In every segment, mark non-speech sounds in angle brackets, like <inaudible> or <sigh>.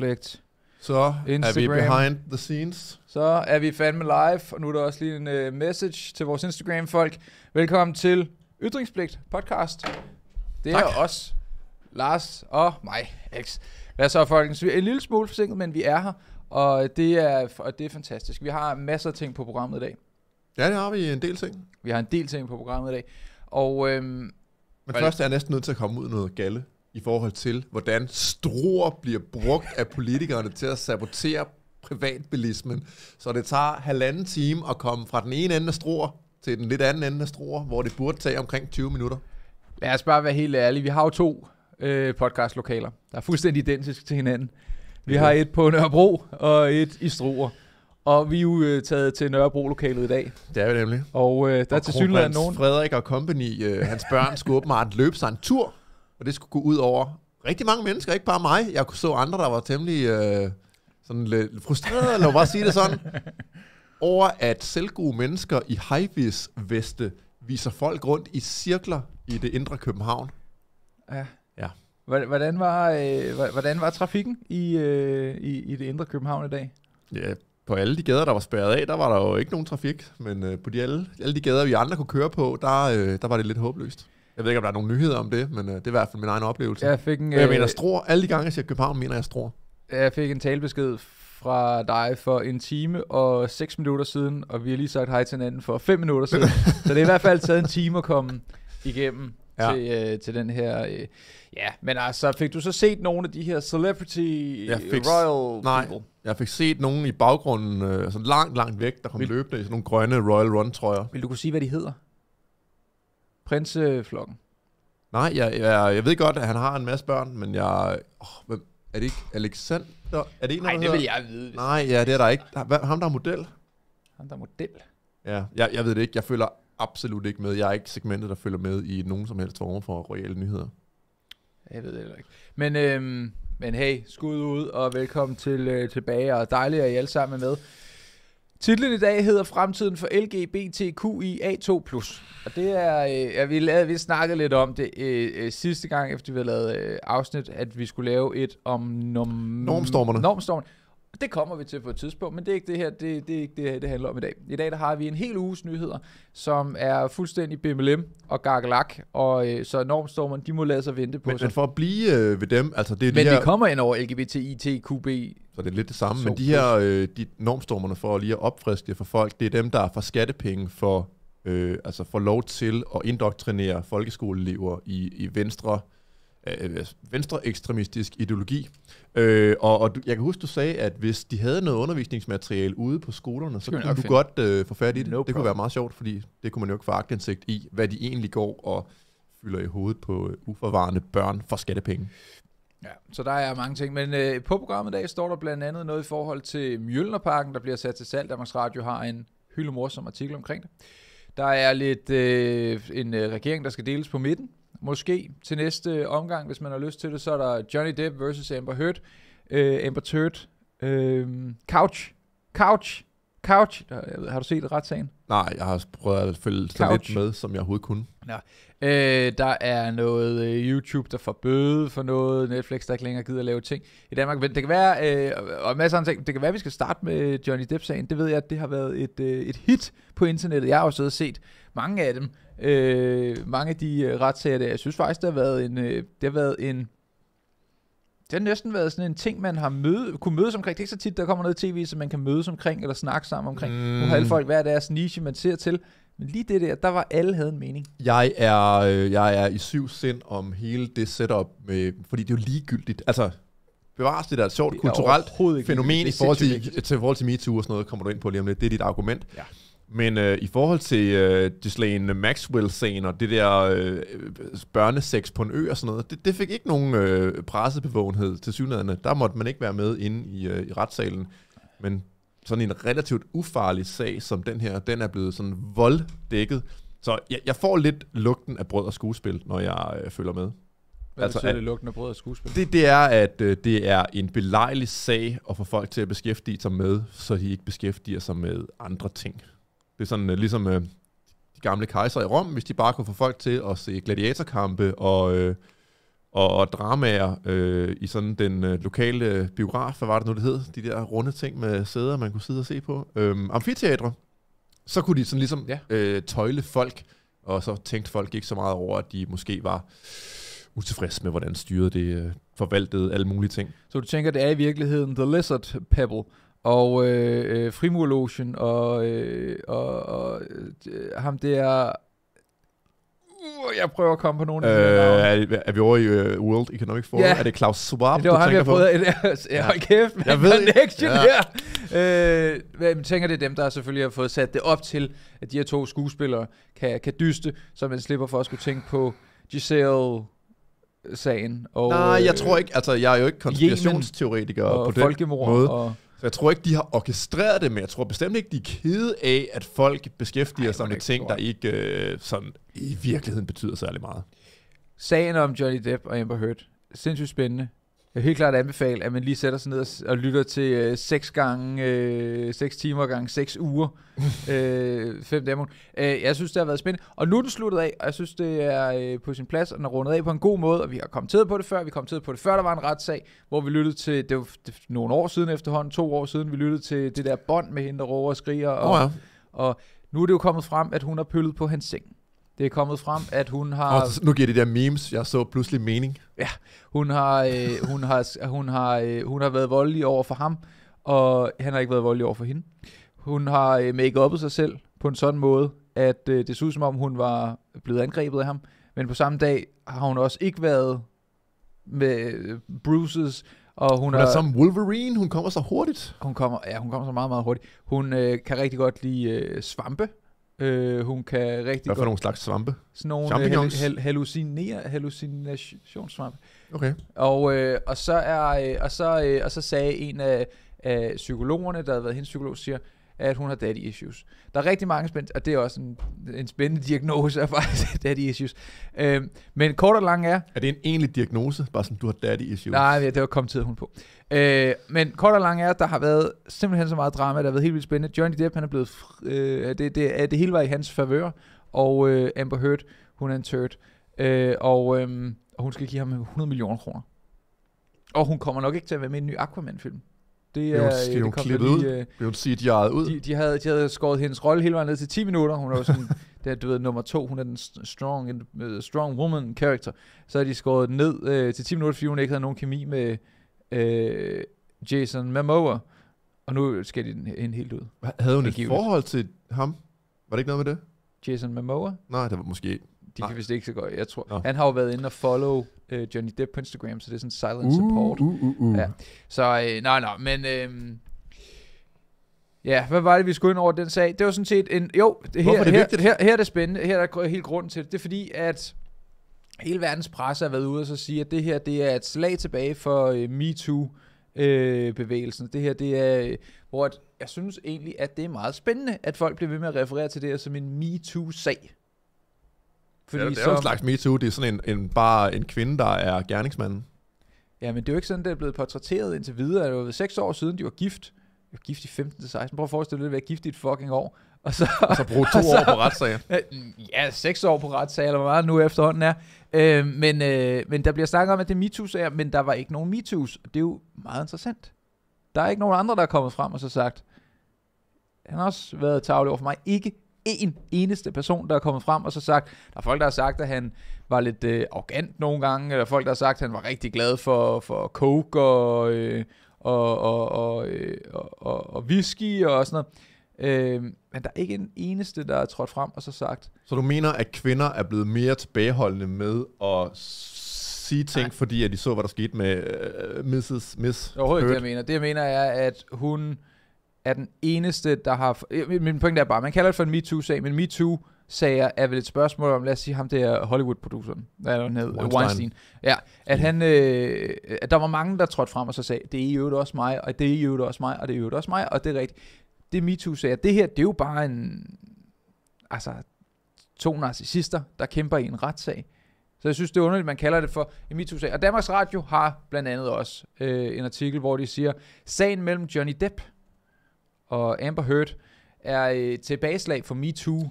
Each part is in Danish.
tavshedspligt. Så Instagram. er vi behind the scenes. Så er vi fandme live, og nu er der også lige en uh, message til vores Instagram-folk. Velkommen til Ytringspligt podcast. Det tak. er os, Lars og mig, Alex. Hvad så, folkens? Vi er en lille smule forsinket, men vi er her, og det er, og det er fantastisk. Vi har masser af ting på programmet i dag. Ja, det har vi en del ting. Vi har en del ting på programmet i dag. Og, øhm, men først er jeg næsten nødt til at komme ud noget galle i forhold til, hvordan struer bliver brugt af politikerne til at sabotere privatbilismen. Så det tager halvanden time at komme fra den ene ende af struer til den lidt anden ende af struer, hvor det burde tage omkring 20 minutter. Lad os bare være helt ærlige. Vi har jo to øh, podcastlokaler, der er fuldstændig identiske til hinanden. Vi har et på Nørrebro og et i Struer. Og vi er jo øh, taget til Nørrebro-lokalet i dag. Det er vi nemlig. Og øh, der og er til synligheden nogen... Frederik og Company, øh, hans børn, skulle åbenbart løbe sig en tur og det skulle gå ud over rigtig mange mennesker, ikke bare mig. Jeg så andre, der var temmelig øh, sådan lidt frustrerede, eller bare sige det sådan, <laughs> over at selvgode mennesker i Hyvis veste viser folk rundt i cirkler i det indre København. Ja. ja. Hvordan var, øh, hvordan var trafikken i, øh, i, i det indre København i dag? Ja, på alle de gader, der var spærret af, der var der jo ikke nogen trafik, men øh, på de alle, alle de gader, vi andre kunne køre på, der, øh, der var det lidt håbløst. Jeg ved ikke, om der er nogen nyheder om det, men øh, det er i hvert fald min egen oplevelse. Jeg fik en... Men jeg øh, mener, stror. Alle de gange, jeg siger København, mener jeg stror. Jeg fik en talebesked fra dig for en time og 6 minutter siden, og vi har lige sagt hej til hinanden for 5 minutter siden. <laughs> så det er i hvert fald taget en time at komme igennem ja. til, øh, til den her... Øh, ja, men altså, fik du så set nogle af de her celebrity jeg fik, royal nej, people? jeg fik set nogen i baggrunden, øh, altså langt, langt væk, der kom Vil, løbende i sådan nogle grønne Royal Run-trøjer. Vil du kunne sige, hvad de hedder? prinseflokken? Nej, jeg, jeg, jeg ved godt, at han har en masse børn, men jeg... Oh, hvem, er det ikke Alexander? Er det en, Nej, det vil jeg vide. Nej, ja, det er der ikke. Hvad- Ham, der er model? Han der er model. Ja, jeg, jeg ved det ikke. Jeg føler absolut ikke med. Jeg er ikke segmentet, der følger med i nogen som helst form for royale nyheder. Jeg ved det heller ikke. Men, øhm, men hey, skud ud, og velkommen til øh, tilbage, og dejligt, at I alle sammen er med. Titlen i dag hedder Fremtiden for LGBTQIA2+. Og det er, øh, ja, vi, lavede, vi snakkede lidt om det øh, øh, sidste gang, efter vi havde lavet øh, afsnit, at vi skulle lave et om norm... normstormerne. normstormerne. Det kommer vi til på et tidspunkt, men det er ikke det her, det, det, er ikke det, her, det handler om i dag. I dag der har vi en hel uges nyheder, som er fuldstændig BMLM og gargalak, og øh, så normstormerne, de må lade sig vente på men, sig. Men for at blive øh, ved dem, altså det er Men de her... vi kommer ind over LGBTITQB. Så det er lidt det samme, men de her øh, de normstormerne for lige at opfriske for folk, det er dem, der får skattepenge for, øh, altså får lov til at indoktrinere folkeskoleelever i, i venstre øh, venstre ekstremistisk ideologi. Øh, og, og jeg kan huske, du sagde, at hvis de havde noget undervisningsmateriale ude på skolerne, så kunne du finde. godt øh, få fat i det. No det problem. kunne være meget sjovt, fordi det kunne man jo ikke få agtindsigt i, hvad de egentlig går og fylder i hovedet på øh, uforvarende børn for skattepenge. Ja, så der er mange ting. Men øh, på programmet i dag står der blandt andet noget i forhold til Mjølnerparken, der bliver sat til salg. Danmarks Radio har en hyldemorsom artikel omkring det. Der er lidt øh, en øh, regering, der skal deles på midten måske til næste omgang, hvis man har lyst til det, så er der Johnny Depp versus Amber Heard, Uh, Amber Heard, Uh, Couch, Couch, Couch, har du set retssagen? Nej, jeg har prøvet at følge så lidt med, som jeg overhovedet kunne. Nå. Øh, der er noget øh, YouTube, der får bøde for noget, Netflix, der ikke længere gider at lave ting i Danmark. Men det kan være, øh, og masser af ting, det kan være, at vi skal starte med Johnny Depp-sagen. Det ved jeg, at det har været et, øh, et hit på internettet. Jeg har også set mange af dem. Øh, mange af de øh, retssager der. Jeg synes faktisk, der har været en, øh, det har været en det har næsten været sådan en ting, man har møde, kunne mødes omkring. Det er ikke så tit, der kommer noget tv, som man kan mødes omkring eller snakke sammen omkring. Mm. Nu har alle mm. folk hver deres niche, man ser til. Men lige det der, der var alle havde en mening. Jeg er, øh, jeg er i syv sind om hele det setup, med, fordi det er jo ligegyldigt. Altså, bevares det der et sjovt det kulturelt fænomen i forhold til, til, til MeToo og sådan noget, kommer du ind på lige om lidt. Det er dit argument. Ja. Men øh, i forhold til øh, Ghislaine Maxwell-scener, det der øh, børneseks på en ø og sådan noget, det, det fik ikke nogen øh, pressebevågenhed til synligheden. Der måtte man ikke være med inde i, øh, i retssalen. Men sådan en relativt ufarlig sag som den her, den er blevet sådan volddækket. Så jeg, jeg får lidt lugten af brød og skuespil, når jeg øh, følger med. Hvad altså, betyder at, det lugten af brød og skuespil? Det, det er, at øh, det er en belejlig sag at få folk til at beskæftige sig med, så de ikke beskæftiger sig med andre ting. Det er sådan uh, ligesom uh, de gamle kejser i Rom, hvis de bare kunne få folk til at se gladiatorkampe og, uh, og, og dramaer uh, i sådan den uh, lokale biograf, hvad var det nu, det hed? De der runde ting med sæder, man kunne sidde og se på. Uh, amfiteatre. Så kunne de sådan ligesom ja. uh, tøjle folk, og så tænkte folk ikke så meget over, at de måske var utilfreds med, hvordan styret det forvaltede alle mulige ting. Så du tænker, det er i virkeligheden The Lizard Pebble, og øh, øh, Frimurlogen, og, øh, og, og øh, ham der... Uh, jeg prøver at komme på nogle af de øh, er, er vi over i uh, World Economic Forum? Ja. Er det Klaus Schwab, det var du ham, tænker jeg på? Prøvede, <laughs> ja, hold kæft, man, jeg ved connection ja. her. Øh, jeg tænker, det er dem, der selvfølgelig har fået sat det op til, at de her to skuespillere kan, kan dyste, så man slipper for at skulle tænke på Giselle sagen. Og, Nej, jeg øh, tror ikke, altså jeg er jo ikke konspirationsteoretiker og på den måde. Og så jeg tror ikke, de har orkestreret det, men jeg tror bestemt ikke, de er kede af, at folk beskæftiger Ej, sig med ting, der ikke øh, sådan i virkeligheden betyder særlig meget. Sagen om Johnny Depp og Amber Heard. Sindssygt spændende. Jeg vil helt klart anbefale, at man lige sætter sig ned og, og lytter til øh, 6 gange, øh, 6 timer gange 6 uger, <laughs> øh, 5 dæmon. Øh, jeg synes, det har været spændende. Og nu er den sluttet af, og jeg synes, det er øh, på sin plads, og den er rundet af på en god måde, og vi har kommenteret på det før. Vi kom til på det før, der var en retssag, hvor vi lyttede til, det var det, nogle år siden efterhånden, to år siden, vi lyttede til det der bånd med hende, der råber og skriger. Og, oh ja. og nu er det jo kommet frem, at hun har pøllet på hans seng. Det er kommet frem, at hun har... Og nu giver det der memes, jeg så pludselig mening. Ja, hun har, øh, hun har, hun har, øh, hun har været voldelig over for ham, og han har ikke været voldelig over for hende. Hun har øh, make-uppet sig selv på en sådan måde, at øh, det så ud som om, hun var blevet angrebet af ham. Men på samme dag har hun også ikke været med øh, bruises, og hun, hun er, er som Wolverine, hun kommer så hurtigt. Hun kommer, ja, hun kommer så meget, meget hurtigt. Hun øh, kan rigtig godt lide øh, svampe. Øh, hun kan rigtig Hvad for godt... nogle slags svampe? Sådan nogle øh, Champignons? Hal- hal- hallucinere, hallucinationssvampe. Okay. Og, øh, og, så er, øh, og, så, øh, og så sagde en af, af psykologerne, der havde været hendes psykolog, siger, at hun har daddy issues. Der er rigtig mange spændende, og det er også en, en spændende diagnose af <laughs> faktisk daddy issues. Øhm, men kort og lang er... Er det en egentlig diagnose, bare som du har daddy issues? Nej, det var kommet tid hun på. Øh, men kort og lang er, at der har været simpelthen så meget drama, der har været helt vildt spændende. Johnny Depp, han er blevet... Øh, det, det, det hele var i hans favør, og øh, Amber Heard, hun er en turd. Øh, og, øh, og hun skal give ham 100 millioner kroner. Og hun kommer nok ikke til at være med i en ny Aquaman-film. Det er, jo, det klippet ud. Øh, det CGI'et ud. De, de, havde, de havde skåret hendes rolle hele vejen ned til 10 minutter. Hun er jo sådan, <laughs> der, du ved, nummer to, hun er den strong, øh, strong woman character. Så har de skåret ned øh, til 10 minutter, fordi hun ikke havde nogen kemi med, øh, Jason Momoa. Og nu skal de hende helt ud. Havde hun et forhold til ham? Var det ikke noget med det? Jason Momoa? Nej, det var måske... De kan vist ikke så godt, jeg tror. Nå. Han har jo været inde og follow øh, Johnny Depp på Instagram, så det er sådan silent uh, support. Uh, uh, uh. Ja. Så øh, nej, nej, men... Øh, Ja, hvad var det, vi skulle ind over den sag? Det var sådan set en... Jo, det her, er det her, Her, her er det spændende. Her er der helt grund til det. Det er fordi, at hele verdens presse har været ude og så sige, at det her det er et slag tilbage for øh, MeToo-bevægelsen. Øh, det her det er, øh, hvor at, jeg synes egentlig, at det er meget spændende, at folk bliver ved med at referere til det her som en MeToo-sag. Fordi ja, det er jo en slags MeToo, det er sådan en, en bare en kvinde, der er gerningsmanden. Ja, men det er jo ikke sådan, det er blevet portrætteret indtil videre. Det var ved seks år siden, de var gift. De var gift i 15-16. Prøv at forestille dig at være gift i et fucking år. Og så, og så bruge to <laughs> så, år på retssager. Ja, seks år på retssager, eller hvor meget nu efterhånden er. Øh, men, øh, men der bliver snakket om, at det er MeToo's er, men der var ikke nogen MeToo's. Og det er jo meget interessant. Der er ikke nogen andre, der er kommet frem og så sagt, han har også været tavlig over for mig. Ikke en eneste person, der er kommet frem og så sagt, der er folk, der har sagt, at han var lidt øh, arrogant nogle gange, eller folk, der har sagt, at han var rigtig glad for, for coke og, øh, og, og, og, øh, og, og, og whisky og sådan noget. Øh, men der er ikke en eneste, der er trådt frem og så sagt... Så du mener, at kvinder er blevet mere tilbageholdende med at sige ting, Nej. fordi at de så, hvad der skete med uh, øh, Mrs. Miss Overhovedet ikke det, jeg mener. Det, jeg mener, er, at hun er den eneste, der har... Min, point pointe er bare, man kalder det for en MeToo-sag, men MeToo sager er vel et spørgsmål om, lad os sige ham der Hollywood-produceren, hvad han hed, Weinstein. Weinstein. Ja, at han, øh, at der var mange, der trådte frem og så sagde, det er jo øvrigt også mig, og det er jo også mig, og det er jo også mig, og det er rigtigt det MeToo-sager, det her, det er jo bare en, altså, to narcissister, der kæmper i en retssag. Så jeg synes, det er underligt, man kalder det for en MeToo-sag. Og Danmarks Radio har blandt andet også øh, en artikel, hvor de siger, sagen mellem Johnny Depp og Amber Heard er øh, tilbageslag for MeToo,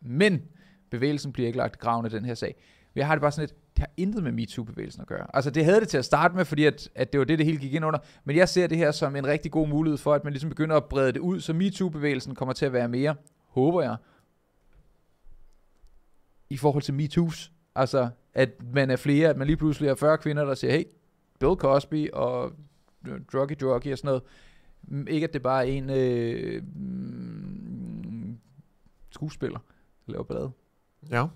men bevægelsen bliver ikke lagt graven af den her sag. Vi har det bare sådan lidt, det har intet med MeToo-bevægelsen at gøre. Altså det havde det til at starte med, fordi at, at det var det, det hele gik ind under. Men jeg ser det her som en rigtig god mulighed for, at man ligesom begynder at brede det ud, så MeToo-bevægelsen kommer til at være mere, håber jeg, i forhold til MeToo's. Altså at man er flere, at man lige pludselig er 40 kvinder, der siger, hey, Bill Cosby og Druggy Druggy og sådan noget. Ikke at det bare er en øh, mm, skuespiller, der laver ballade. Ja.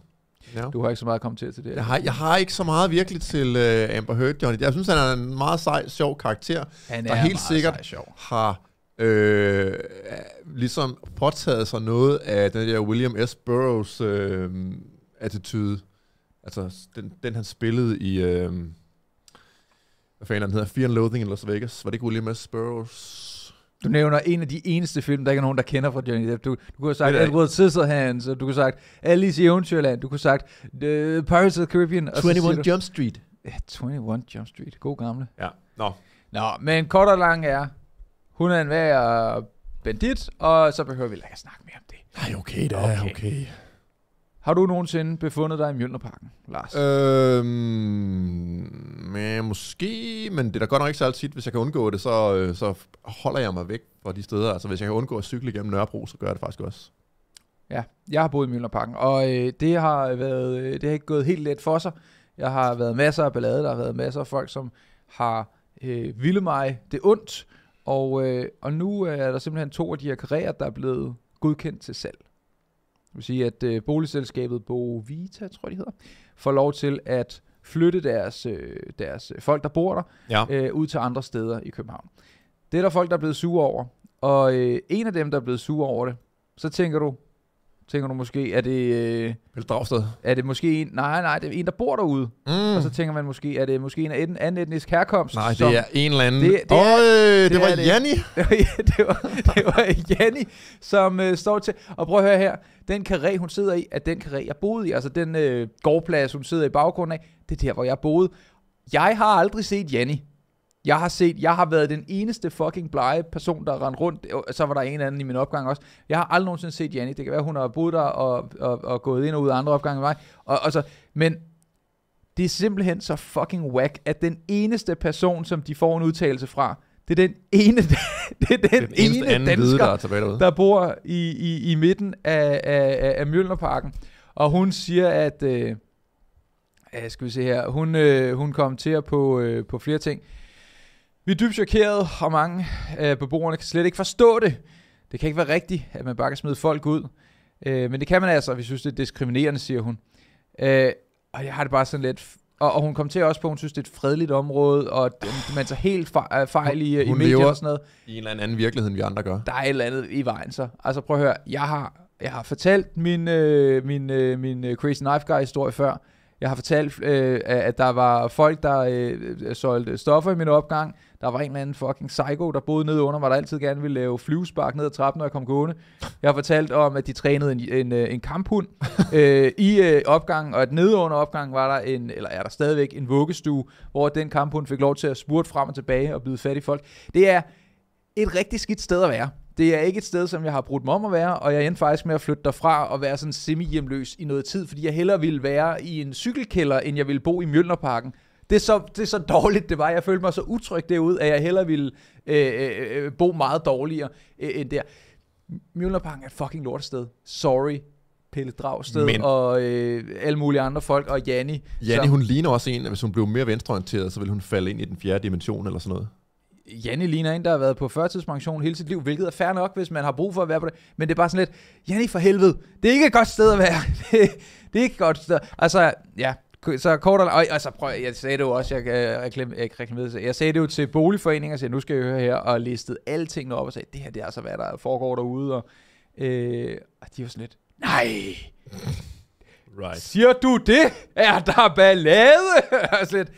Ja. Du har ikke så meget at komme til til det. Jeg har, jeg har ikke så meget virkelig til uh, Amber Heard, Johnny. Jeg synes, han er en meget sej, sjov karakter, han er der helt sikkert sej, sjov. har øh, ligesom påtaget sig noget af den der William S. Burroughs øh, attitude. Altså den, den, han spillede i... Øh, hvad fanden han hedder? Fear and Loathing in Las Vegas. Var det ikke William S. Burroughs du nævner en af de eneste film, der ikke er nogen, der kender fra Johnny Depp. Du, du kunne have sagt Edward Scissorhands, og du kunne have sagt Alice i Eventyrland, du kunne have sagt The øh, Pirates of the Caribbean. 21 du, Jump Street. Ja, 21 Jump Street. God gamle. Ja, nå. Nå, men kort og lang er, hun er en værd bandit, og så behøver vi ikke at snakke mere om det. Nej, okay er okay. okay. Har du nogensinde befundet dig i Mjølnerparken, Lars? Øhm, ja, måske, men det er da godt nok ikke så tit. Hvis jeg kan undgå det, så, øh, så holder jeg mig væk fra de steder. Altså, hvis jeg kan undgå at cykle igennem Nørrebro, så gør jeg det faktisk også. Ja, jeg har boet i Mjølnerparken, og øh, det, har været, øh, det har ikke gået helt let for sig. Jeg har været masser af ballade, der har været masser af folk, som har øh, ville mig det ondt, og, øh, og nu er der simpelthen to af de her karrierer, der er blevet godkendt til salg. Det vil sige, at øh, boligselskabet Bovita, tror jeg de hedder, får lov til at flytte deres, øh, deres folk, der bor der, ja. øh, ud til andre steder i København. Det er der folk, der er blevet sure over. Og øh, en af dem, der er blevet sure over det, så tænker du, tænker du måske, er det... Øh, Vel Dragsted. Er det måske en... Nej, nej, det er en, der bor derude. Mm. Og så tænker man måske, er det måske en anden, anden etnisk herkomst? Nej, det som, er en eller anden... Det, det, Øj, er, det, det var Janni! <laughs> Det, det, var, det var Janni, som øh, står til... Og prøv at høre her. Den karé, hun sidder i, er den karé, jeg boede i. Altså den øh, gårdplads, hun sidder i baggrunden af, det er der, hvor jeg boede. Jeg har aldrig set Janni. Jeg har set, jeg har været den eneste fucking blege person, der rendte rundt. Så var der en anden i min opgang også. Jeg har aldrig nogensinde set Janni. Det kan være, hun har boet der og, og, og gået ind og ud af andre opgange mig. Og, og så, men det er simpelthen så fucking whack, at den eneste person, som de får en udtalelse fra, det er den ene, <laughs> det er den, den ene anden dansker, vide, der, er tilbage der bor i, i, i midten af, af, af Mjølnerparken. Og hun siger, at... Øh, skal vi se her. Hun, øh, hun kommenterer på, øh, på flere ting. Vi er dybt chokeret, og mange af beboerne kan slet ikke forstå det. Det kan ikke være rigtigt, at man bare kan smide folk ud. Øh, men det kan man altså, og vi synes, det er diskriminerende, siger hun. Øh, og jeg har det bare sådan lidt... Og, og hun kom til også på, at hun synes, det er et fredeligt område, og man tager helt fejl, fejl i, hun i medier og sådan noget. i en eller anden virkelighed, end vi andre gør. Der er et eller andet i vejen så. Altså prøv at høre, jeg har, jeg har fortalt min, øh, min, øh, min øh, Crazy Knife Guy-historie før. Jeg har fortalt, øh, at der var folk, der øh, solgte stoffer i min opgang. Der var en eller anden fucking psycho, der boede nede under mig, der altid gerne ville lave flyvespark ned ad trappen, når jeg kom gående. Jeg har fortalt om, at de trænede en, en, øh, en kamphund <laughs> øh, i øh, opgangen, og at nede under opgangen var der en, eller er der stadigvæk en vuggestue, hvor den kamphund fik lov til at spurte frem og tilbage og bide fat i folk. Det er et rigtig skidt sted at være. Det er ikke et sted, som jeg har brugt mig om at være, og jeg endte faktisk med at flytte derfra og være sådan semi-hjemløs i noget tid, fordi jeg hellere ville være i en cykelkælder, end jeg ville bo i Mjølnerparken, det, er så, det er så dårligt, det var. Jeg følte mig så utryg derude, at jeg hellere ville øh, øh, øh, bo meget dårligere øh, end der. Mjølnerparken er fucking lortested. Sorry. Pelle Dragsted Men, og øh, alle mulige andre folk, og Janni. Janni, hun ligner også en, at hvis hun blev mere venstreorienteret, så ville hun falde ind i den fjerde dimension eller sådan noget. Janni ligner en, der har været på førtidspension hele sit liv, hvilket er fair nok, hvis man har brug for at være på det. Men det er bare sådan lidt, Janni for helvede, det er ikke et godt sted at være. <laughs> det, det er ikke et godt sted. Altså, ja, så kort og, og, og så prøv, jeg sagde det jo også, jeg, øh, jeg, jeg, jeg, jeg sagde det jo til boligforeninger, så nu skal jeg høre her, og listede alle tingene op og sagde, det her det er altså, hvad der foregår derude, og, øh, og de var sådan lidt, nej, right. siger du det? Er der ballade? <laughs> og sådan lidt,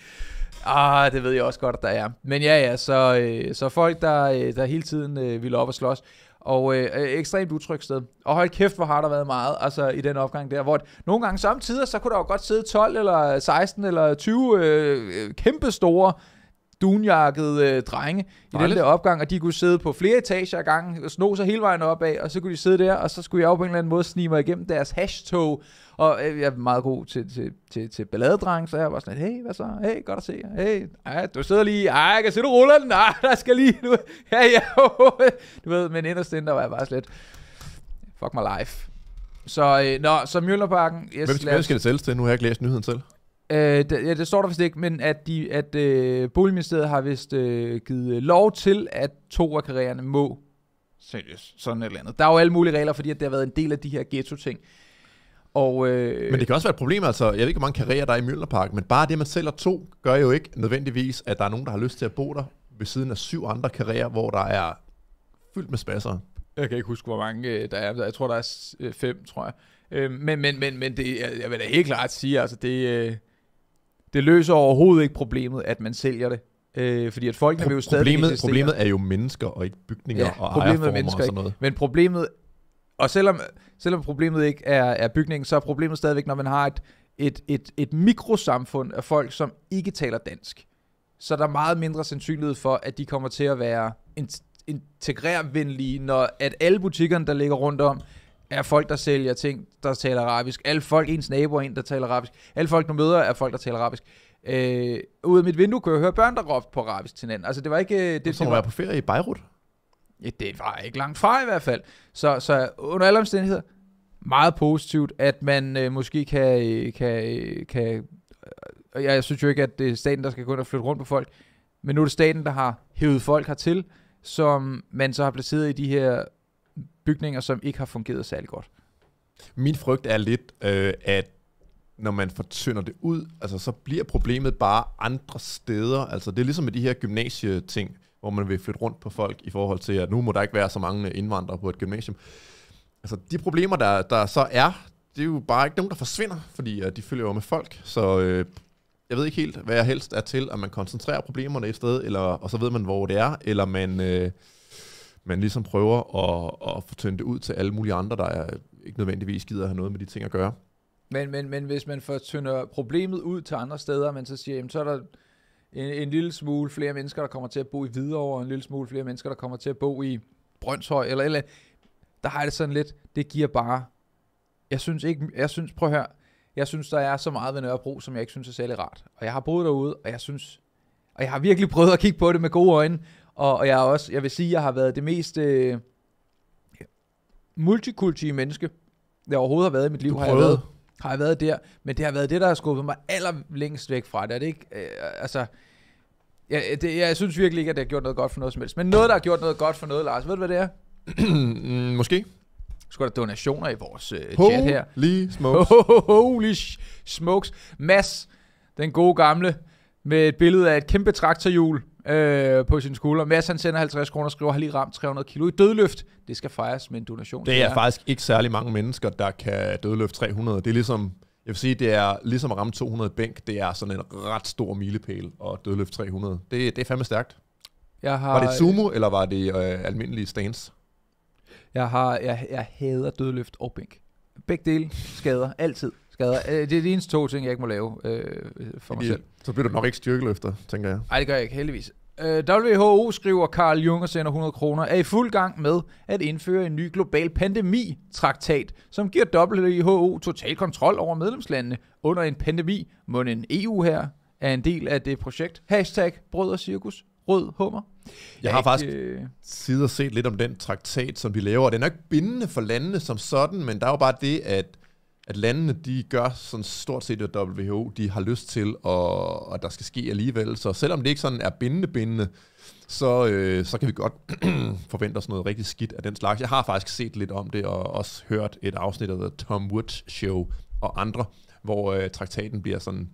Ah, det ved jeg også godt, at der er. Men ja, ja, så, øh, så folk, der, øh, der hele tiden øh, ville op og slås og øh, øh, ekstremt utrygt sted. Og hold kæft, hvor har der været meget altså, i den opgang der, hvor nogle gange samtidig, så kunne der jo godt sidde 12 eller 16 eller 20 øh, øh, kæmpe store dunjakkede øh, drenge Dejligt. i den der opgang, og de kunne sidde på flere etager ad gangen, og sno sig hele vejen opad, og så kunne de sidde der, og så skulle jeg jo på en eller anden måde snige mig igennem deres hashtog og øh, jeg er meget god til, til, til, til balladedreng, så jeg var sådan, hey, hvad så? Hey, godt at se jer. Hey, ej, du sidder lige. Ej, jeg kan se, du ruller den. Ej, der skal lige. Du, ja, ja, <laughs> du ved, men inderst inden, der var jeg bare slet, fuck my life. Så, øh, nå, så Mjølnerparken. Yes, hvem, skal, hvem skal det sælges til? Nu har jeg ikke læst nyheden selv. Øh, det, ja, det står der vist ikke, men at, de, at øh, Boligministeriet har vist øh, givet øh, lov til, at to af karrierne må sælges. Sådan et eller andet. Der er jo alle mulige regler, fordi at det har været en del af de her ghetto-ting. Og, øh, men det kan også være et problem, altså, jeg ved ikke, hvor mange karrierer der er i Mjølnerpark, men bare det, man sælger to, gør jo ikke nødvendigvis, at der er nogen, der har lyst til at bo der ved siden af syv andre karrierer, hvor der er fyldt med spasser. Jeg kan ikke huske, hvor mange øh, der er. Jeg tror, der er øh, fem, tror jeg. Øh, men, men, men, men det, jeg vil da helt klart sige, altså det, det løser overhovedet ikke problemet, at man sælger det. Øh, fordi at folk vil jo stadig Problemet, problemet er jo mennesker og ikke bygninger ja, og ejerformer og sådan noget. Ikke. Men problemet og selvom, selvom problemet ikke er, er bygningen, så er problemet stadigvæk, når man har et, et, et, et mikrosamfund af folk, som ikke taler dansk. Så der er meget mindre sandsynlighed for, at de kommer til at være integrervenlige, når at alle butikkerne, der ligger rundt om, er folk, der sælger ting, der taler arabisk. Alle folk, ens naboer er en, der taler arabisk. Alle folk, du møder, er folk, der taler arabisk. Øh, ude af mit vindue kunne jeg høre børn, der råbte på arabisk til hinanden. Altså, det var ikke... Øh, det, jeg det var... jeg på ferie i Beirut. Ja, det var ikke langt fra i hvert fald. Så, så under alle omstændigheder, meget positivt, at man øh, måske kan... kan, øh, kan øh, øh jeg synes jo ikke, at det er staten, der skal gå ind og flytte rundt på folk, men nu er det staten, der har hævet folk hertil, som man så har placeret i de her bygninger, som ikke har fungeret særlig godt. Min frygt er lidt, øh, at når man fortynder det ud, altså, så bliver problemet bare andre steder. Altså, det er ligesom med de her gymnasieting hvor man vil flytte rundt på folk i forhold til, at nu må der ikke være så mange indvandrere på et gymnasium. Altså de problemer, der, der så er, det er jo bare ikke nogen, der forsvinder, fordi de følger jo med folk. Så øh, jeg ved ikke helt, hvad jeg helst er til, at man koncentrerer problemerne et sted, eller, og så ved man, hvor det er, eller man, øh, man ligesom prøver at, at få tyndt det ud til alle mulige andre, der er, ikke nødvendigvis gider have noget med de ting at gøre. Men, men, men hvis man får tynder problemet ud til andre steder, men så siger, jamen, så er der en, en lille smule flere mennesker, der kommer til at bo i Hvidovre, en lille smule flere mennesker, der kommer til at bo i Brøndshøj, eller eller Der har det sådan lidt, det giver bare, jeg synes ikke, jeg synes, prøv at høre, jeg synes, der er så meget ved Nørrebro, som jeg ikke synes er særlig rart. Og jeg har boet derude, og jeg synes, og jeg har virkelig prøvet at kigge på det med gode øjne, og, og jeg er også, jeg vil sige, jeg har været det mest øh, multikulturelle menneske, jeg overhovedet har været i mit liv. Du har jeg været har jeg været der, men det har været det, der har skubbet mig allerlængst væk fra det. Er det ikke, øh, altså, jeg, det, jeg synes virkelig ikke, at det har gjort noget godt for noget som helst. Men noget, der har gjort noget godt for noget, Lars, ved du, hvad det er? Mm, måske. Skal der donationer i vores øh, chat her? <laughs> Holy smokes. Holy smokes. Mads, den gode gamle, med et billede af et kæmpe traktorhjul øh, på sin skulder. Mads han sender 50 kroner og skriver, har lige ramt 300 kilo i dødløft. Det skal fejres med en donation. Det er ja. faktisk ikke særlig mange mennesker, der kan dødløfte 300. Det er ligesom, jeg vil sige, det er ligesom at ramme 200 bænk. Det er sådan en ret stor milepæl at dødløfte 300. Det, det er fandme stærkt. Jeg har, var det sumo, eller var det øh, almindelige stands? Jeg, har, jeg, jeg hader dødløft og bænk. Begge dele skader, altid skader. Øh, det er de eneste to ting, jeg ikke må lave øh, for mig selv. Så bliver du nok ikke styrkeløfter, tænker jeg. Nej, det gør jeg ikke, heldigvis. Øh, WHO skriver, Karl Jung sender 100 kroner, er i fuld gang med at indføre en ny global pandemitraktat, som giver WHO total kontrol over medlemslandene under en pandemi. Må en EU her er en del af det projekt. Hashtag brød og cirkus, rød hummer. Jeg, jeg har ikke, faktisk øh... siddet og set lidt om den traktat, som vi laver, den er ikke bindende for landene som sådan, men der er jo bare det, at at landene de gør sådan stort set, at WHO de har lyst til, og, og der skal ske alligevel. Så selvom det ikke sådan er bindende bindende, så, øh, så kan vi godt <clears throat> forvente os noget rigtig skidt af den slags. Jeg har faktisk set lidt om det, og også hørt et afsnit af The Tom Woods Show og andre, hvor øh, traktaten bliver sådan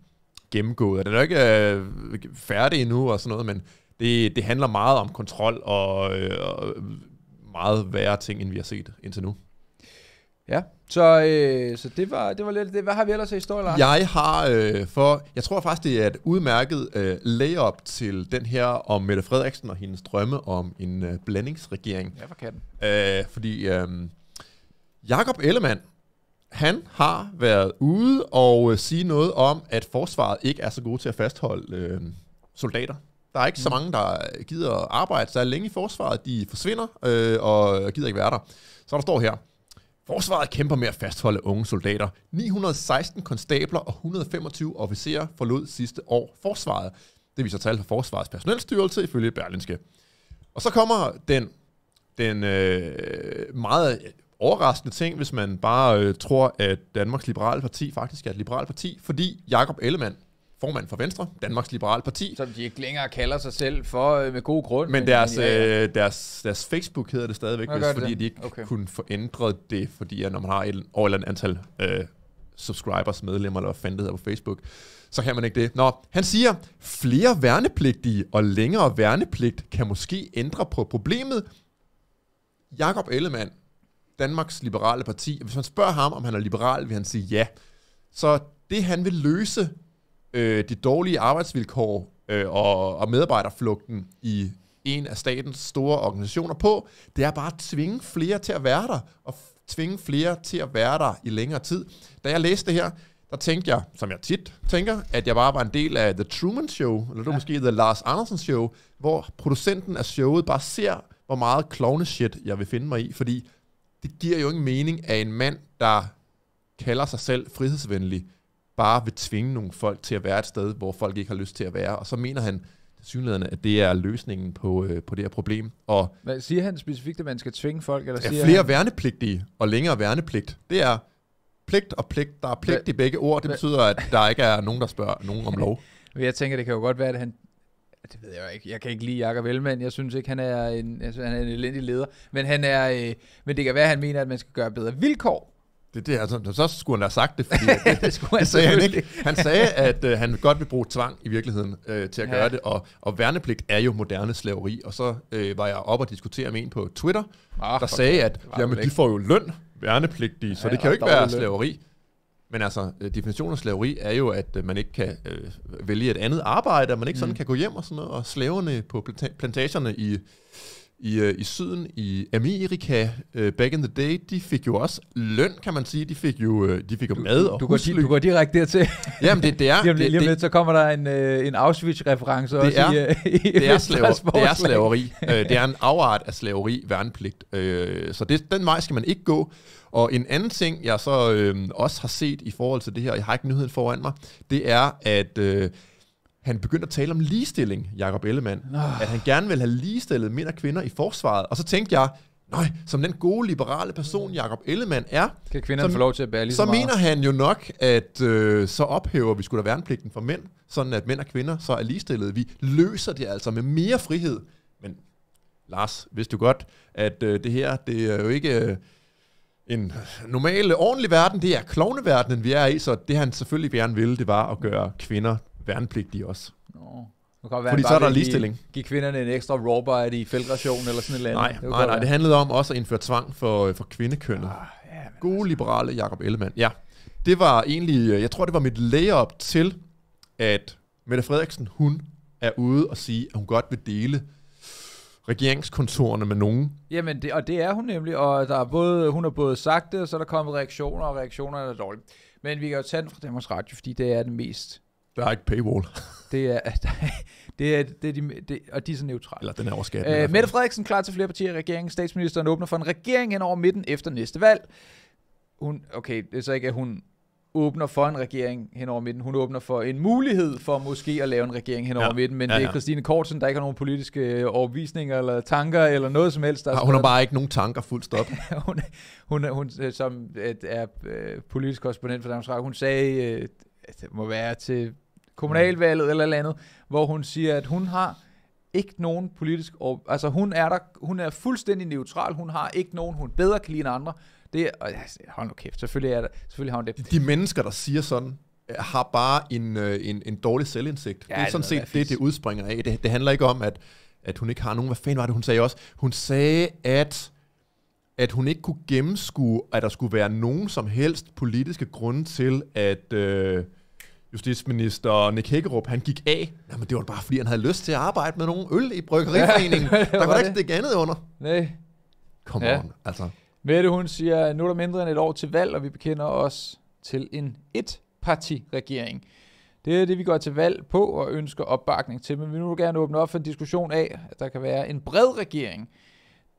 gennemgået. Den er jo ikke øh, færdig endnu og sådan noget, men det, det handler meget om kontrol og, øh, og meget værre ting, end vi har set indtil nu. Ja, så, øh, så det, var, det var lidt det. Hvad har vi ellers i historien, Lars? Jeg har øh, for, jeg tror faktisk, det er et udmærket øh, layup til den her om Mette Frederiksen og hendes drømme om en øh, blandingsregering. Ja, for katten. Æh, øh, fordi øh, Jakob Ellemann, han har været ude og øh, sige noget om, at forsvaret ikke er så gode til at fastholde øh, soldater. Der er ikke mm. så mange, der gider arbejde så længe i forsvaret. De forsvinder øh, og gider ikke være der. Så der står her. Forsvaret kæmper med at fastholde unge soldater. 916 konstabler og 125 officerer forlod sidste år forsvaret. Det viser tal fra Forsvarets Personelstyrelse ifølge Berlinske. Og så kommer den, den øh, meget overraskende ting, hvis man bare øh, tror, at Danmarks Liberale Parti faktisk er et liberalt parti, fordi Jakob Ellemann, formand for Venstre, Danmarks Liberale Parti. Som de ikke længere kalder sig selv for øh, med god grund. Men, deres, øh, øh, deres, deres Facebook hedder det stadigvæk, hvis, fordi det? de ikke okay. kunne få ændret det, fordi at når man har et over et antal øh, subscribers, medlemmer eller hvad fanden det hedder på Facebook, så kan man ikke det. Nå, han siger, flere værnepligtige og længere værnepligt kan måske ændre på problemet. Jakob Ellemann, Danmarks Liberale Parti, hvis man spørger ham, om han er liberal, vil han sige ja. Så det, han vil løse øh, de dårlige arbejdsvilkår øh, og, og medarbejderflugten i en af statens store organisationer på, det er bare at tvinge flere til at være der, og tvinge flere til at være der i længere tid. Da jeg læste det her, der tænkte jeg, som jeg tit tænker, at jeg bare var en del af The Truman Show, eller ja. måske The Lars Andersen Show, hvor producenten af showet bare ser, hvor meget klovne shit jeg vil finde mig i, fordi det giver jo ingen mening af en mand, der kalder sig selv frihedsvenlig, bare vil tvinge nogle folk til at være et sted, hvor folk ikke har lyst til at være. Og så mener han synligheden, at det er løsningen på, øh, på det her problem. Og Hvad, siger han specifikt, at man skal tvinge folk? Eller siger flere han... værnepligtige og længere værnepligt. Det er pligt og pligt. Der er pligt Hva? i begge ord. Det betyder, at der ikke er nogen, der spørger nogen om lov. <laughs> jeg tænker, det kan jo godt være, at han det ved jeg jo ikke. Jeg kan ikke lide Jakob Ellemann. Jeg synes ikke, han er en, altså, han er en elendig leder. Men, han er, øh, men det kan være, at han mener, at man skal gøre bedre vilkår det, det, altså, så skulle han have sagt det, fordi <laughs> det, det, skulle han det sagde han ikke. Han sagde, at øh, han godt vil bruge tvang i virkeligheden øh, til at ja. gøre det, og, og værnepligt er jo moderne slaveri, og så øh, var jeg op og diskutere med en på Twitter, Ach, der sagde, at jamen, de får jo løn, værnepligtige, ja, så det kan jo ikke være slaveri. Men altså, øh, definitionen af slaveri er jo, at øh, man ikke kan øh, vælge et andet arbejde, at man ikke mm. sådan kan gå hjem og sådan noget, og slaverne på planta- plantagerne i i, øh, i syden, i Amerika, øh, back in the day, de fik jo også løn, kan man sige. De fik jo, øh, de fik jo du, mad og du går, husly. du går direkte dertil. Jamen, det, det er... <laughs> lige om, det, lige om lidt, så kommer der en, øh, en Auschwitz-reference også er, i, øh, <laughs> i det, er slaver, det er slaveri. Øh, det er en afart af slaveri, værnepligt. Øh, så det, den vej skal man ikke gå. Og en anden ting, jeg så øh, også har set i forhold til det her, og jeg har ikke nyheden foran mig, det er, at... Øh, han begyndte at tale om ligestilling, Jakob Ellemann. Nå. At han gerne ville have ligestillet mænd og kvinder i forsvaret. Og så tænkte jeg, nej, som den gode liberale person, Jakob Ellemann er, kan kvinderne så, få lov til at bære lige så, så meget? mener han jo nok, at øh, så ophæver vi skulle da værnepligten for mænd, sådan at mænd og kvinder så er ligestillet. Vi løser det altså med mere frihed. Men Lars, vidste du godt, at øh, det her, det er jo ikke... Øh, en normal, ordentlig verden, det er klovneverdenen, vi er i, så det han selvfølgelig gerne ville, det var at gøre kvinder værnepligtige også. Nå. Det kan være, Fordi så er der ligestilling. Give, give kvinderne en ekstra rawbite i feltration eller sådan et eller andet. Nej, det nej, nej, det handlede om også at indføre tvang for, øh, for kvindekønnet. Ah, ja, altså. Gode altså. liberale Jakob Ellemann. Ja, det var egentlig, øh, jeg tror det var mit layup til, at Mette Frederiksen, hun er ude og sige, at hun godt vil dele regeringskontorerne med nogen. Jamen, det, og det er hun nemlig, og der er både, hun har både sagt det, og så er der kommet reaktioner, og reaktionerne er dårlige. Men vi kan jo tage den fra Danmarks Radio, fordi det er den mest der er ikke paywall. <laughs> det er, <laughs> det er, det er de, det, og de er så neutrale. Eller den er overskatten. Øh, Mette Frederiksen klar til flere partier i regeringen. Statsministeren åbner for en regering hen over midten efter næste valg. Hun, okay, det er så ikke, at hun åbner for en regering hen over midten. Hun åbner for en mulighed for måske at lave en regering hen over ja. midten, men ja, ja. det er Christine Kortsen, der ikke har nogen politiske øh, overvisninger eller tanker eller noget som helst. Der ja, hun har bare ikke nogen tanker fuldt stop. <laughs> hun, hun, hun, øh, som et, øh, er politisk korrespondent for Danmarks Radio, hun sagde, at det må være til kommunalvalget eller andet, hvor hun siger, at hun har ikke nogen politisk... Altså hun er, der, hun er fuldstændig neutral, hun har ikke nogen, hun bedre kan lide end andre. Det er, altså, hold nu kæft, selvfølgelig, er der, selvfølgelig har hun det. De mennesker, der siger sådan, har bare en, øh, en, en dårlig selvindsigt. Ja, det er sådan det, set det, det, det udspringer af. Det, det handler ikke om, at, at hun ikke har nogen... Hvad fanden var det, hun sagde også? Hun sagde, at at hun ikke kunne gennemskue, at der skulle være nogen som helst politiske grund til, at... Øh, justitsminister Nick Hækkerup, han gik af. Jamen, det var bare, fordi han havde lyst til at arbejde med nogle øl i bryggeriforeningen. <laughs> Ja, der var der ikke stikke andet under. Nej. Kom ja. on, altså. Mette, hun siger, nu er der mindre end et år til valg, og vi bekender os til en et-parti-regering. Det er det, vi går til valg på og ønsker opbakning til, men vi nu gerne åbne op for en diskussion af, at der kan være en bred regering.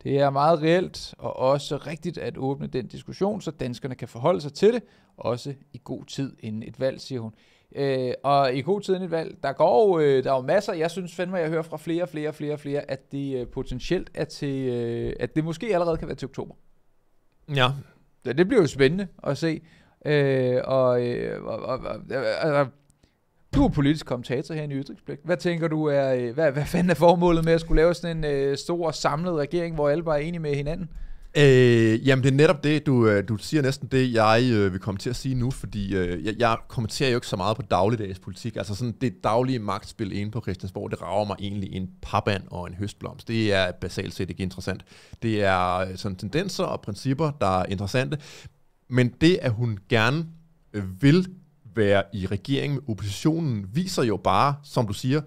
Det er meget reelt og også rigtigt at åbne den diskussion, så danskerne kan forholde sig til det, også i god tid inden et valg, siger hun. Øh, og i god tid inden et valg, der går øh, der er jo masser, jeg synes fandme, jeg hører fra flere og flere og flere, flere, at det øh, potentielt er til, øh, at det måske allerede kan være til oktober. Ja. Det, det bliver jo spændende at se. Øh, og, øh, og, og, og, og du er politisk kommentator her i Ytringsblik. Hvad tænker du er, øh, hvad, hvad fanden er formålet med at skulle lave sådan en øh, stor samlet regering, hvor alle bare er enige med hinanden? Øh, jamen, det er netop det, du, øh, du siger næsten det, jeg øh, vil komme til at sige nu, fordi øh, jeg, jeg kommenterer jo ikke så meget på dagligdags politik. Altså sådan det daglige magtspil inde på Christiansborg, det rager mig egentlig en papband og en høstblomst. Det er basalt set ikke interessant. Det er øh, sådan tendenser og principper, der er interessante. Men det, at hun gerne øh, vil være i regering med oppositionen, viser jo bare, som du siger,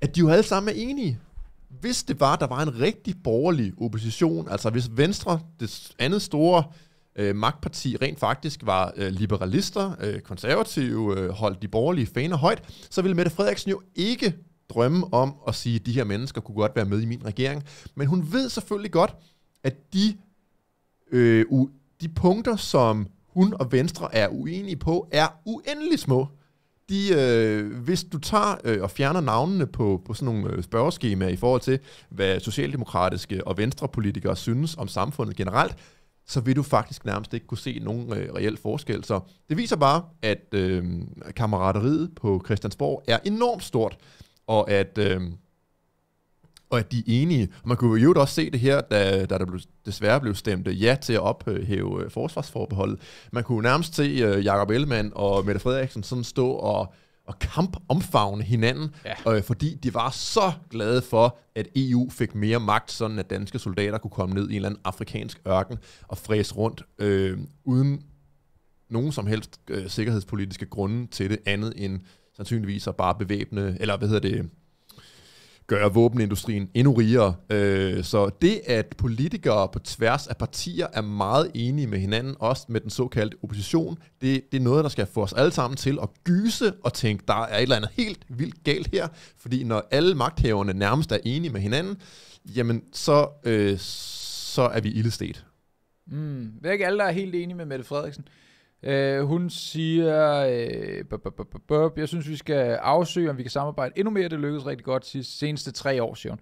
at de jo alle sammen er enige hvis det var, der var en rigtig borgerlig opposition, altså hvis Venstre, det andet store øh, magtparti, rent faktisk var øh, liberalister, øh, konservative, øh, holdt de borgerlige faner højt, så ville Mette Frederiksen jo ikke drømme om at sige, at de her mennesker kunne godt være med i min regering. Men hun ved selvfølgelig godt, at de, øh, u- de punkter, som hun og Venstre er uenige på, er uendelig små de, øh, hvis du tager øh, og fjerner navnene på, på sådan nogle øh, spørgeskemaer i forhold til, hvad socialdemokratiske og venstrepolitikere synes om samfundet generelt, så vil du faktisk nærmest ikke kunne se nogen øh, reel forskel. Så det viser bare, at øh, kammerateriet på Christiansborg er enormt stort, og at... Øh, og at de er enige. man kunne jo også se det her, da, da der blev, desværre blev stemt øh, ja til at ophæve øh, forsvarsforbeholdet. Man kunne nærmest se uh, Jakob Ellemann og Mette Frederiksen sådan stå og og kamp omfavne hinanden, ja. uh, fordi de var så glade for, at EU fik mere magt, sådan at danske soldater kunne komme ned i en eller anden afrikansk ørken og fræse rundt, uh, uden nogen som helst øh, sikkerhedspolitiske grunde til det, andet end sandsynligvis at bare bevæbne, eller hvad hedder det, gøre våbenindustrien endnu rigere. Øh, så det, at politikere på tværs af partier er meget enige med hinanden, også med den såkaldte opposition, det, det er noget, der skal få os alle sammen til at gyse og tænke, der er et eller andet helt vildt galt her, fordi når alle magthaverne nærmest er enige med hinanden, jamen så, øh, så er vi ildestet. Mm. Det er ikke alle, der er helt enige med Mette Frederiksen. Øh, hun siger, øh, jeg synes, vi skal afsøge, om vi kan samarbejde endnu mere. Det lykkedes rigtig godt de seneste tre år, siger hun.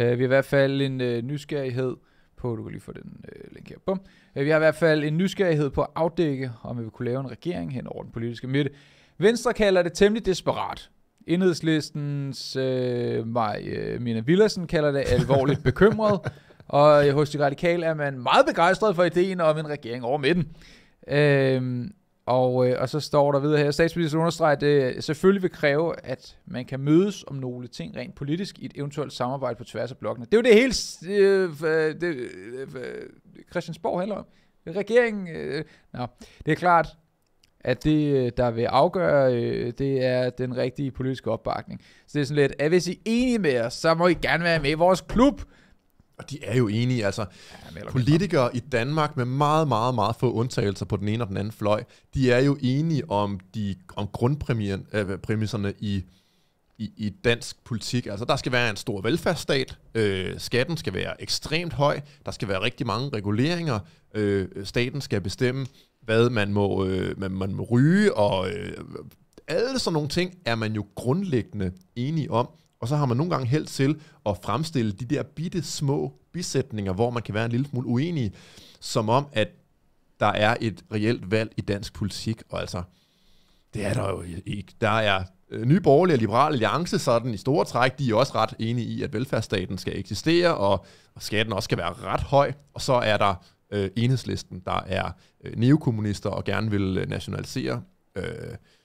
Øh, vi har i hvert fald en øh, nysgerrighed på, du kan lige få den øh, link her, bum. Øh, vi har i hvert fald en nysgerrighed på at afdække, om vi vil kunne lave en regering hen over den politiske midte. Venstre kalder det temmelig desperat. Enhedslistens øh, Maj, øh, Mina Villersen kalder det alvorligt <laughs> bekymret. Og hos De Radikale er man meget begejstret for ideen om en regering over midten. Øhm, og, øh, og så står der videre her, statsministeren understreger, at det selvfølgelig vil kræve, at man kan mødes om nogle ting rent politisk i et eventuelt samarbejde på tværs af blokkene. Det er jo det hele, øh, øh det, øh, øh, Christiansborg handler om. Regeringen, øh, nå, det er klart, at det, øh, der vil afgøre, øh, det er den rigtige politiske opbakning. Så det er sådan lidt, at hvis I er enige med os, så må I gerne være med i vores klub og de er jo enige, altså ja, politikere i Danmark med meget, meget, meget få undtagelser på den ene og den anden fløj, de er jo enige om, de, om grundpræmisserne øh, i, i, i dansk politik. Altså der skal være en stor velfærdsstat, øh, skatten skal være ekstremt høj, der skal være rigtig mange reguleringer, øh, staten skal bestemme, hvad man må, øh, man, man må ryge, og øh, alle sådan nogle ting er man jo grundlæggende enige om. Og så har man nogle gange held til at fremstille de der bitte små bisætninger, hvor man kan være en lille smule uenig, som om, at der er et reelt valg i dansk politik, og altså, det er der jo ikke. Der er øh, Nye Borgerlige og Liberale Alliance sådan i store træk, de er også ret enige i, at velfærdsstaten skal eksistere, og, og skatten også skal være ret høj, og så er der øh, enhedslisten, der er øh, neokommunister og gerne vil øh, nationalisere øh,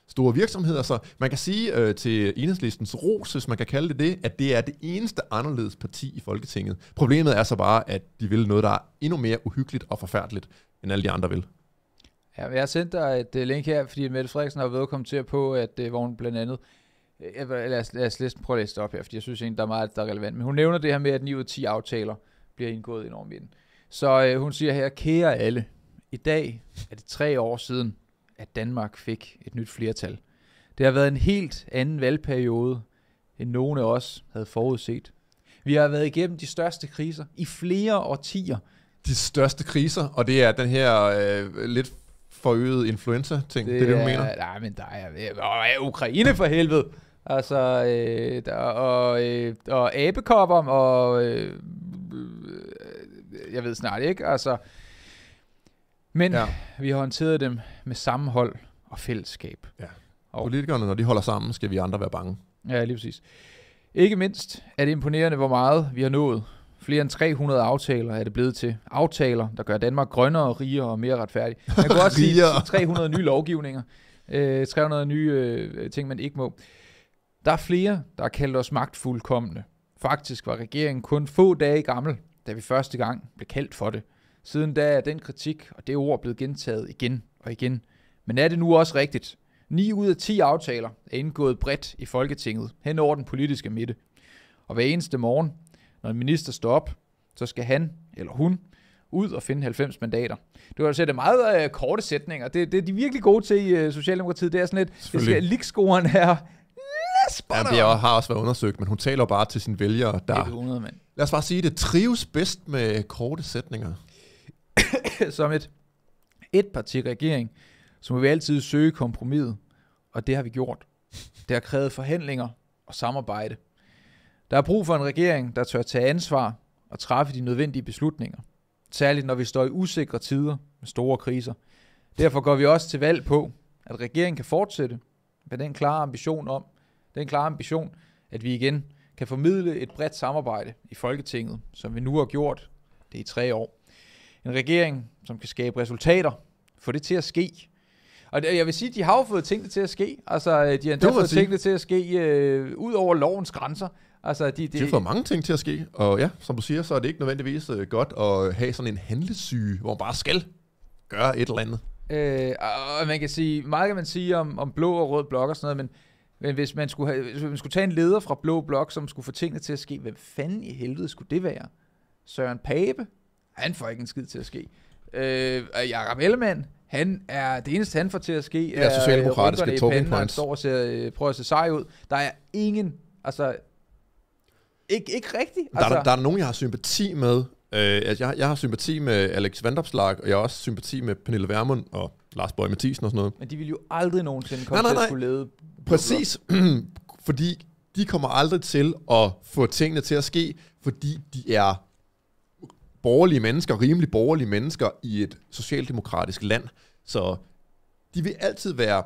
store virksomheder. Så man kan sige øh, til enhedslistens ros, hvis man kan kalde det det, at det er det eneste anderledes parti i Folketinget. Problemet er så bare, at de vil noget, der er endnu mere uhyggeligt og forfærdeligt, end alle de andre vil. Ja, jeg har sendt dig et øh, link her, fordi Mette Frederiksen har været at på, at det øh, var blandt andet øh, jeg, lad, os, lad os læse, prøve at læse det op her, fordi jeg synes egentlig, der er meget, der er relevant. Men hun nævner det her med, at 9 ud af 10 aftaler bliver indgået i normen. Så øh, hun siger her, kære alle, i dag er det tre år siden, at Danmark fik et nyt flertal. Det har været en helt anden valgperiode, end nogen af os havde forudset. Vi har været igennem de største kriser i flere årtier. De største kriser, og det er den her øh, lidt forøget influenza-ting, det, det er det, du mener? Nej, men der er, øh, Ukraine for helvede! Altså, øh, der, og, øh, og abekopper, og øh, øh, jeg ved snart ikke, altså, men ja. vi har håndteret dem med sammenhold og fællesskab. Ja. Og Politikerne, når de holder sammen, skal vi andre være bange. Ja, lige præcis. Ikke mindst er det imponerende, hvor meget vi har nået. Flere end 300 aftaler er det blevet til. Aftaler, der gør Danmark grønnere, rigere og mere retfærdig. Man kan <laughs> også sige 300 <laughs> nye lovgivninger. 300 øh, nye øh, ting, man ikke må. Der er flere, der har kaldt os magtfuldkommende. Faktisk var regeringen kun få dage gammel, da vi første gang blev kaldt for det. Siden da er den kritik og det ord blevet gentaget igen og igen. Men er det nu også rigtigt? 9 ud af 10 aftaler er indgået bredt i Folketinget hen over den politiske midte. Og hver eneste morgen, når en minister står op, så skal han eller hun ud og finde 90 mandater. Det var jo det meget øh, korte sætninger. Det, det er de virkelig gode til i øh, Socialdemokratiet. Det er sådan lidt, det skal ligskoren her. Ja, det er, har også været undersøgt, men hun taler bare til sine vælgere, der... 100, mand. Lad os bare sige det, trives bedst med korte sætninger. <coughs> som et, et parti regering, så må vi altid søge kompromiset, og det har vi gjort. Det har krævet forhandlinger og samarbejde. Der er brug for en regering, der tør tage ansvar og træffe de nødvendige beslutninger. Særligt når vi står i usikre tider med store kriser. Derfor går vi også til valg på, at regeringen kan fortsætte med den klare ambition om, den klare ambition, at vi igen kan formidle et bredt samarbejde i Folketinget, som vi nu har gjort det i tre år en regering, som kan skabe resultater, få det til at ske. Og jeg vil sige, de har jo fået tingene til at ske. Altså, øh, de har fået sige. tingene til at ske øh, ud over lovens grænser. Altså, de, de, de har fået mange ting til at ske, og ja, som du siger, så er det ikke nødvendigvis øh, godt at have sådan en handlesyge, hvor man bare skal gøre et eller andet. Øh, og man kan sige, meget kan man sige om, om blå og rød blok og sådan noget, men, men hvis, man skulle have, hvis man skulle tage en leder fra blå blok, som skulle få tingene til at ske, hvem fanden i helvede skulle det være? Søren Pape? Han får ikke en skid til at ske. Øh, Jakob Ellemann, han er, det eneste han får til at ske, ja, er, er øh, socialdemokratiske talking points. Han står og ser, øh, prøver at se sej ud. Der er ingen, altså, ikke, ikke rigtigt. Altså. Der, der er nogen, jeg har sympati med. Øh, altså, jeg, jeg har sympati med Alex Vandopslag, og jeg har også sympati med Pernille Vermund og Lars Bøge Mathisen og sådan noget. Men de vil jo aldrig nogensinde komme nej, nej, nej. til at skulle lede. Præcis, <clears throat> fordi de kommer aldrig til at få tingene til at ske, fordi de er borgerlige mennesker, rimelig borgerlige mennesker i et socialdemokratisk land. Så de vil altid være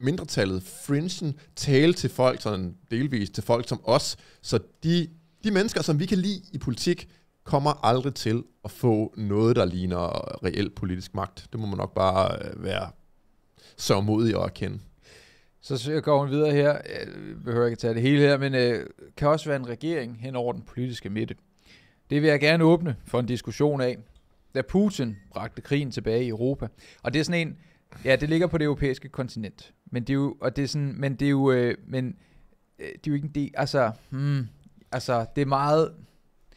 mindretallet, fringen, tale til folk, sådan delvis til folk som os. Så de, de mennesker, som vi kan lide i politik, kommer aldrig til at få noget, der ligner reel politisk magt. Det må man nok bare øh, være så modig at erkende. Så går hun videre her. Jeg øh, behøver ikke at tage det hele her, men øh, kan også være en regering hen over den politiske midte. Det vil jeg gerne åbne for en diskussion af, da Putin bragte krigen tilbage i Europa. Og det er sådan en, ja, det ligger på det europæiske kontinent. Men det er jo, og det er sådan, men det er jo, øh, men øh, det er jo ikke en del, altså, hmm, altså, det er meget...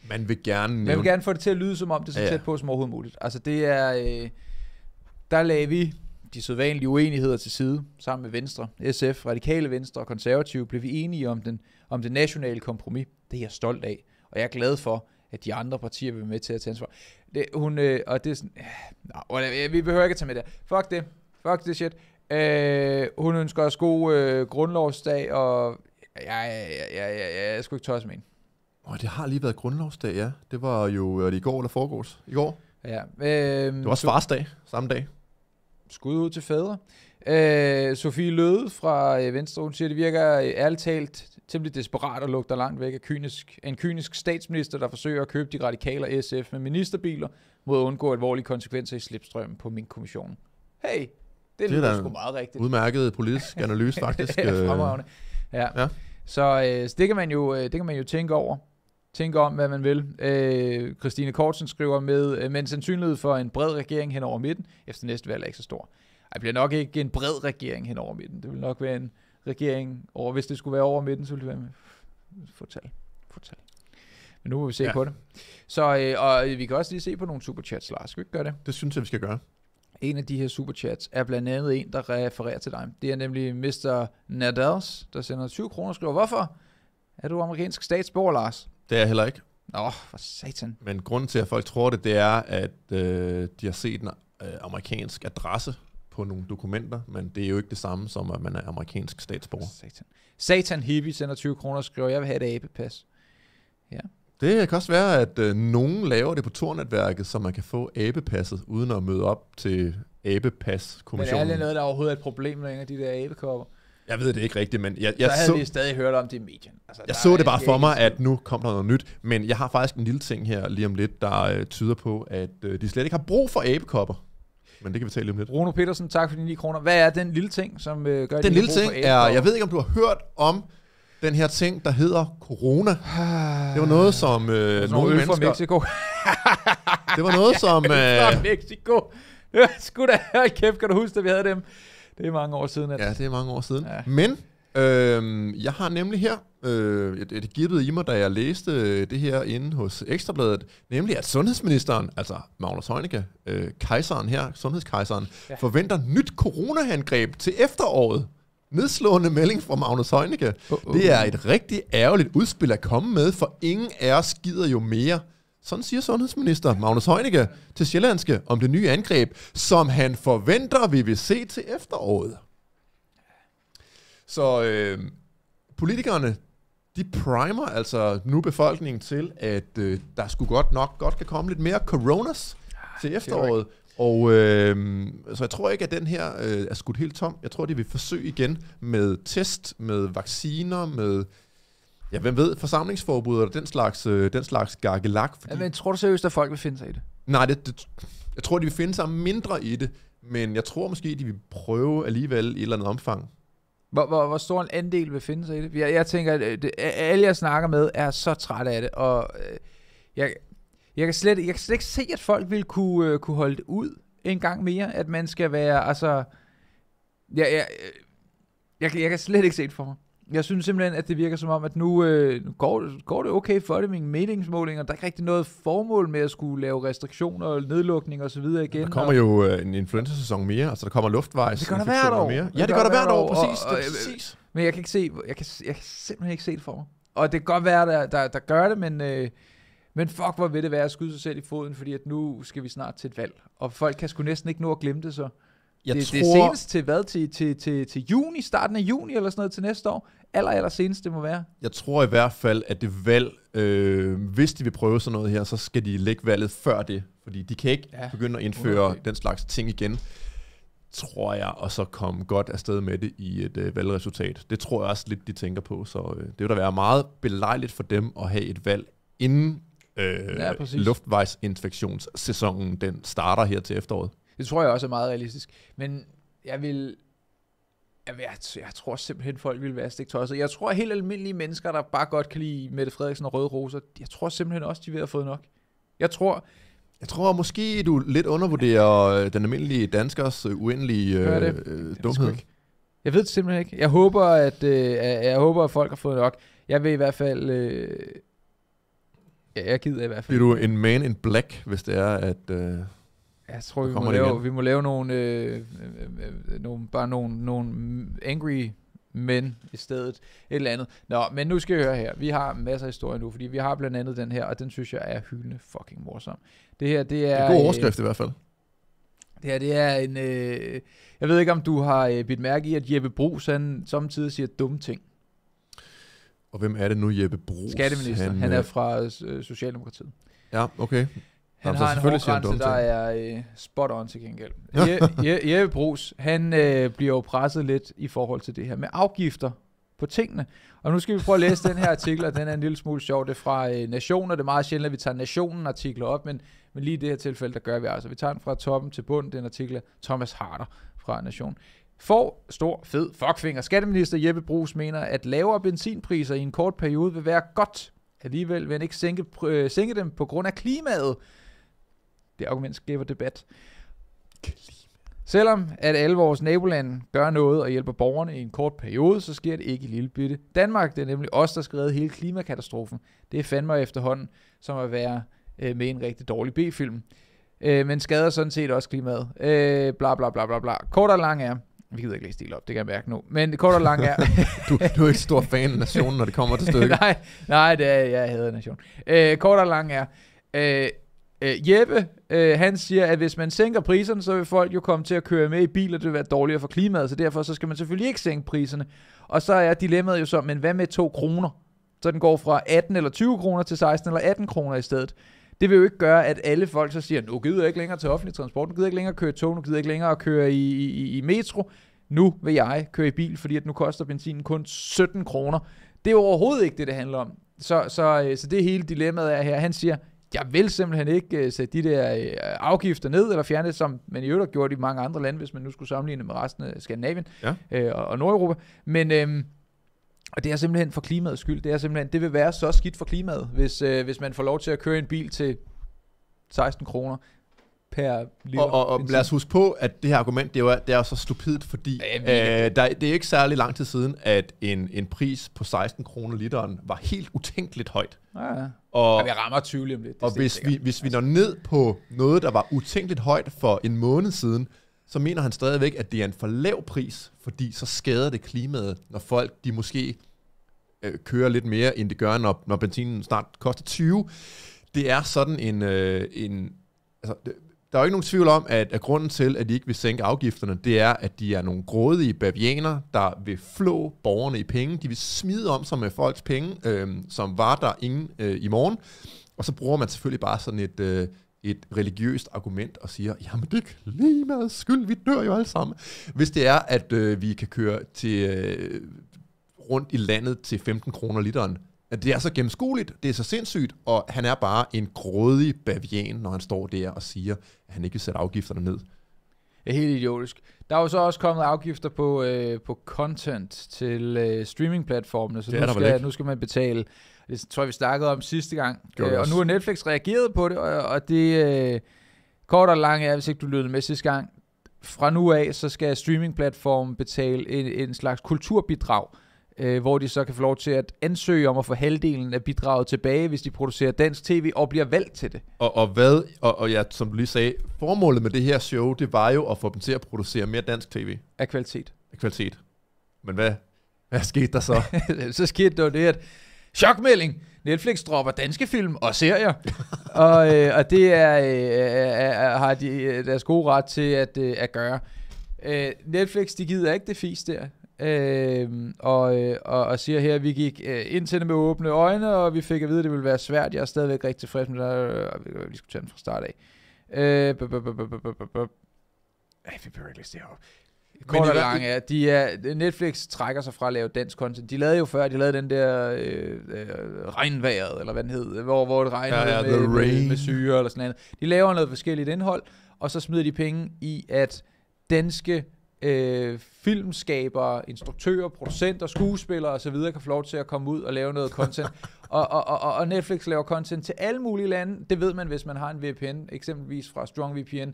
Man vil gerne Man vil gerne få det til at lyde som om, det er så ja. tæt på som overhovedet muligt. Altså, det er... Øh, der lagde vi de sædvanlige uenigheder til side, sammen med Venstre, SF, Radikale Venstre og Konservative, blev vi enige om, den, om det nationale kompromis. Det er jeg stolt af, og jeg er glad for, at de andre partier vil være med til at tage ansvar. Det, hun, øh, og det er sådan, øh, øh, vi behøver ikke at tage med det. Fuck det. Fuck det shit. Øh, hun ønsker os god øh, grundlovsdag, og jeg, jeg, jeg, jeg, jeg, jeg skulle ikke tørre med en. Åh, oh, det har lige været grundlovsdag, ja. Det var jo var det i går eller foregårs. I går? Ja. Øh, det var også farsdag, samme dag. Skud ud til fædre. Øh, Sofie Løde fra øh, Venstre, hun siger, det virker øh, ærligt talt temmelig desperat og lugter langt væk af, kynisk, en kynisk statsminister, der forsøger at købe de radikale SF med ministerbiler, mod at undgå alvorlige konsekvenser i slipstrømmen på min kommission. Hey, det, det er sgu meget rigtigt. udmærket politisk analyse, <laughs> faktisk. Øh, fremragende. Ja. ja. Så, øh, så det, kan man jo, øh, det kan man jo tænke over. Tænke om, hvad man vil. Øh, Christine Kortsen skriver med, øh, men sandsynlighed for en bred regering hen over midten efter næste valg er ikke så stor. det bliver nok ikke en bred regering hen over midten. Det vil nok være en, regeringen over. Hvis det skulle være over midten, så ville det være med fortal. fortal. Men nu må vi se ja. på det. Så, øh, og vi kan også lige se på nogle superchats, Lars. Skal vi ikke gøre det? Det synes jeg, vi skal gøre. En af de her superchats er blandt andet en, der refererer til dig. Det er nemlig Mr. Nadals, der sender 20 kroner og skriver, hvorfor er du amerikansk statsborger, Lars? Det er jeg heller ikke. Nå, for satan. Men grunden til, at folk tror det, det er, at øh, de har set en øh, amerikansk adresse på nogle dokumenter, men det er jo ikke det samme som, at man er amerikansk statsborger. Satan. Satan hippie sender 20 kroner og skriver, jeg vil have et abepas. Ja. Det kan også være, at øh, nogen laver det på tornetværket, så man kan få abepasset, uden at møde op til abepas Men er det noget, der er overhovedet er et problem, når en af de der abekopper? Jeg ved det ikke rigtigt, men jeg, jeg så... havde så, vi stadig hørt om det i medierne. Altså, jeg så det bare for mig, at nu kom der noget nyt. Men jeg har faktisk en lille ting her lige om lidt, der øh, tyder på, at øh, de slet ikke har brug for abekopper men det kan vi tale om lidt. Bruno Petersen, tak for dine 9 kroner. Hvad er den lille ting, som øh, gør Den lille ting er, jeg ved ikke, om du har hørt om den her ting, der hedder corona. Ah. Det var noget, som øh, nogle mennesker... fra Mexico. <laughs> det var noget, som... Øh, fra Mexico. Skud <laughs> da, kæft, kan du huske, at vi havde dem? Det er mange år siden. At... Ja, det er mange år siden. Ja. Men Øhm, jeg har nemlig her, øh, det, det gibbede i mig, da jeg læste øh, det her inde hos Ekstrabladet, nemlig at sundhedsministeren, altså Magnus Heunicke, øh, kejseren her, sundhedskejseren, ja. forventer nyt coronaangreb til efteråret. Nedslående melding fra Magnus Heunicke. Uh-uh. Det er et rigtig ærgerligt udspil at komme med, for ingen af os gider jo mere. Sådan siger sundhedsminister Magnus Heunicke til Sjællandske om det nye angreb, som han forventer, vi vil se til efteråret. Så øh, politikerne, de primer altså nu befolkningen til, at øh, der skulle godt nok godt kan komme lidt mere coronas ja, ah, til efteråret. Og øh, så jeg tror ikke, at den her øh, er skudt helt tom. Jeg tror, de vil forsøge igen med test, med vacciner, med Ja, hvem ved, forsamlingsforbud eller den slags, øh, den slags gargelak. Fordi... Ja, men tror du seriøst, at folk vil finde sig i det? Nej, det, det, jeg tror, de vil finde sig mindre i det, men jeg tror måske, de vil prøve alligevel i et eller andet omfang. Hvor, hvor, hvor stor en andel vil finde sig i det? Jeg, jeg tænker, at øh, det, alle jeg snakker med er så trætte af det, og øh, jeg, jeg, kan slet, jeg kan slet ikke se, at folk vil kunne, øh, kunne holde det ud en gang mere, at man skal være, altså, jeg, jeg, jeg, jeg, jeg kan slet ikke se det for mig jeg synes simpelthen, at det virker som om, at nu, øh, nu går, går det okay for det med meningsmålinger. Der er ikke rigtig noget formål med at skulle lave restriktioner og nedlukning og så videre igen. Der kommer og, jo øh, en influenza-sæson mere, altså der kommer luftvejs. Det gør der hvert år. Mere. Ja, det, det gør der hvert år, år præcis. Og, og, det er øh, Og, Men jeg kan, ikke se, jeg, kan, jeg kan simpelthen ikke se det for mig. Og det kan godt være, der, der, der gør det, men... Øh, men fuck, hvor vil det være at skyde sig selv i foden, fordi at nu skal vi snart til et valg. Og folk kan sgu næsten ikke nå at glemme det så jeg det, tror... det er senest til hvad? Til, til, til, til juni, starten af juni eller sådan noget til næste år? Aller, aller senest det må være. Jeg tror i hvert fald, at det valg, øh, hvis de vil prøve sådan noget her, så skal de lægge valget før det. Fordi de kan ikke ja, begynde at indføre okay. den slags ting igen, tror jeg, og så komme godt afsted med det i et øh, valgresultat. Det tror jeg også lidt, de tænker på. Så øh, det vil da være meget belejligt for dem at have et valg inden øh, ja, luftvejsinfektionssæsonen den starter her til efteråret. Det tror jeg også er meget realistisk. Men jeg vil... Jeg, jeg, jeg tror simpelthen, folk vil være stik tosset. Jeg tror, helt almindelige mennesker, der bare godt kan lide Mette Frederiksen og Røde Roser, jeg tror simpelthen også, de vil have fået nok. Jeg tror, jeg tror måske, du lidt undervurderer øh, den almindelige danskers øh, uendelige øh, det? øh, dumhed. Det jeg ved det simpelthen ikke. Jeg håber, at, øh, jeg håber, at folk har fået nok. Jeg vil i hvert fald... Øh, ja, jeg gider i hvert fald. Bliver du en man in black, hvis det er, at... Øh jeg tror, vi må, lave, vi må lave nogle, øh øh, øh, øh, nogle bare nogle, nogle angry men i stedet et eller andet. Nå, men nu skal jeg høre her. Vi har masser af historier nu, fordi vi har blandt andet den her, og den synes jeg er hyldende fucking morsom. Det her, det er... En god øh, overskrift øh, i hvert fald. Det her, det er en... Øh, jeg ved ikke, om du har øh, bidt mærke i, at Jeppe Brugs, han samtidig siger dumme ting. Og hvem er det nu, Jeppe Brugs? Skatteminister. Han, han er fra øh, Socialdemokratiet. Ja, okay. Han Jamen, har en hårdgrænse, der er uh, spot on til gengæld. Je, Je, Jeppe Brugs, han uh, bliver jo presset lidt i forhold til det her med afgifter på tingene. Og nu skal vi prøve at læse den her artikel, og den er en lille smule sjov. Det er fra uh, øh, Nationen, og det er meget sjældent, at vi tager Nationen-artikler op, men, men lige i det her tilfælde, der gør vi altså. Vi tager den fra toppen til bunden, den artikel af Thomas Harder fra Nation. Får stor fed fuckfinger. Skatteminister Jeppe Brugs mener, at lavere benzinpriser i en kort periode vil være godt. Alligevel vil han ikke sænke, øh, sænke dem på grund af klimaet. Det argument skaber debat. Selvom at alle vores nabolande gør noget og hjælper borgerne i en kort periode, så sker det ikke i lille bitte Danmark. Det er nemlig os, der skrevet hele klimakatastrofen. Det er fandme efterhånden, som at være øh, med en rigtig dårlig B-film. Øh, men skader sådan set også klimaet. Øh, bla bla bla bla bla. Kort og lang er, vi gider ikke læse det op, det kan jeg mærke nu. Men kort og lang er... <laughs> du, du er ikke stor fan af nationen, når det kommer til stykket. <laughs> nej, nej det er, jeg hader nation. Øh, kort og lang er, øh, Øh, Jeppe, øh, han siger, at hvis man sænker priserne, så vil folk jo komme til at køre med i biler, det vil være dårligere for klimaet, så derfor så skal man selvfølgelig ikke sænke priserne. Og så er dilemmaet jo så, men hvad med 2 kroner? Så den går fra 18 eller 20 kroner til 16 eller 18 kroner i stedet. Det vil jo ikke gøre, at alle folk så siger, nu gider jeg ikke længere til offentlig transport, nu gider jeg ikke længere køre tog, nu gider jeg ikke længere at køre i, i, i metro. Nu vil jeg køre i bil, fordi at nu koster benzinen kun 17 kroner. Det er overhovedet ikke det, det handler om. Så, så, øh, så det hele dilemmaet er her. Han siger, jeg vil simpelthen ikke uh, sætte de der uh, afgifter ned eller fjerne det, som man i øvrigt gjort i mange andre lande, hvis man nu skulle sammenligne med resten af Skandinavien ja. uh, og, og Nordeuropa. Men... Uh, og det er simpelthen for klimaets skyld. Det er simpelthen, det vil være så skidt for klimaet, hvis, øh, hvis man får lov til at køre en bil til 16 kroner, per liter. Og, og, og lad os huske på, at det her argument, det er jo, det er så stupidt, fordi øh, der, det er ikke særlig lang tid siden, at en, en pris på 16 kroner literen var helt utænkeligt højt. Ja, ja. Og, ja, vi rammer 20 om lidt. Og hvis vi, hvis vi når ned på noget, der var utænkeligt højt for en måned siden, så mener han stadigvæk, at det er en for lav pris, fordi så skader det klimaet, når folk de måske øh, kører lidt mere, end det gør, når, når benzinen snart koster 20. Det er sådan en... Øh, en altså, det, der er jo ikke nogen tvivl om, at, at grunden til, at de ikke vil sænke afgifterne, det er, at de er nogle grådige bavianer, der vil flå borgerne i penge. De vil smide om sig med folks penge, øh, som var der ingen øh, i morgen. Og så bruger man selvfølgelig bare sådan et, øh, et religiøst argument og siger, jamen det er klimaets skyld, vi dør jo alle sammen. Hvis det er, at øh, vi kan køre til øh, rundt i landet til 15 kroner literen, at det er så gennemskueligt, det er så sindssygt, og han er bare en grådig bavian, når han står der og siger, at han ikke vil sætte afgifterne ned. Det er helt idiotisk. Der er jo så også kommet afgifter på, øh, på content til øh, streamingplatformene, så nu skal, nu skal man betale. Det tror jeg, vi snakkede om sidste gang. Øh, og nu har Netflix reageret på det, og, og det øh, kort og langt er, hvis ikke du lyttede med sidste gang, fra nu af, så skal streamingplatformen betale en, en slags kulturbidrag øh, hvor de så kan få lov til at ansøge om at få halvdelen af bidraget tilbage, hvis de producerer dansk tv og bliver valgt til det. Og, og hvad, og, og ja, som du lige sagde, formålet med det her show, det var jo at få dem til at producere mere dansk tv. Af kvalitet. Af kvalitet. Men hvad, hvad skete der så? <laughs> så skete der jo det, at chokmelding, Netflix dropper danske film og serier. <laughs> og, øh, og det er, øh, er, har de øh, deres gode ret til at, øh, at gøre. Øh, Netflix, de gider ikke det fisk der. Øhm, øh, og, og, og siger her, at vi gik øh, ind til det med åbne øjne, og vi fik at vide, at det ville være svært. Jeg er stadigvæk rigtig tilfreds med det, og vi skulle tage den fra start af. Øh, vi behøver ikke læse det op. Kort og lang ja. de er, Netflix trækker sig fra at lave dansk content. De lavede jo før, de lavede den der øh, øh, regnværet, eller hvad den hed, hvor, hvor det regner ja, ja, med, med, med syre eller sådan noget. De laver noget forskelligt indhold, og så smider de penge i, at danske øh, filmskabere, instruktører, producenter, skuespillere osv. kan få lov til at komme ud og lave noget content. <laughs> og, og, og, og Netflix laver content til alle mulige lande. Det ved man, hvis man har en VPN, eksempelvis fra StrongVPN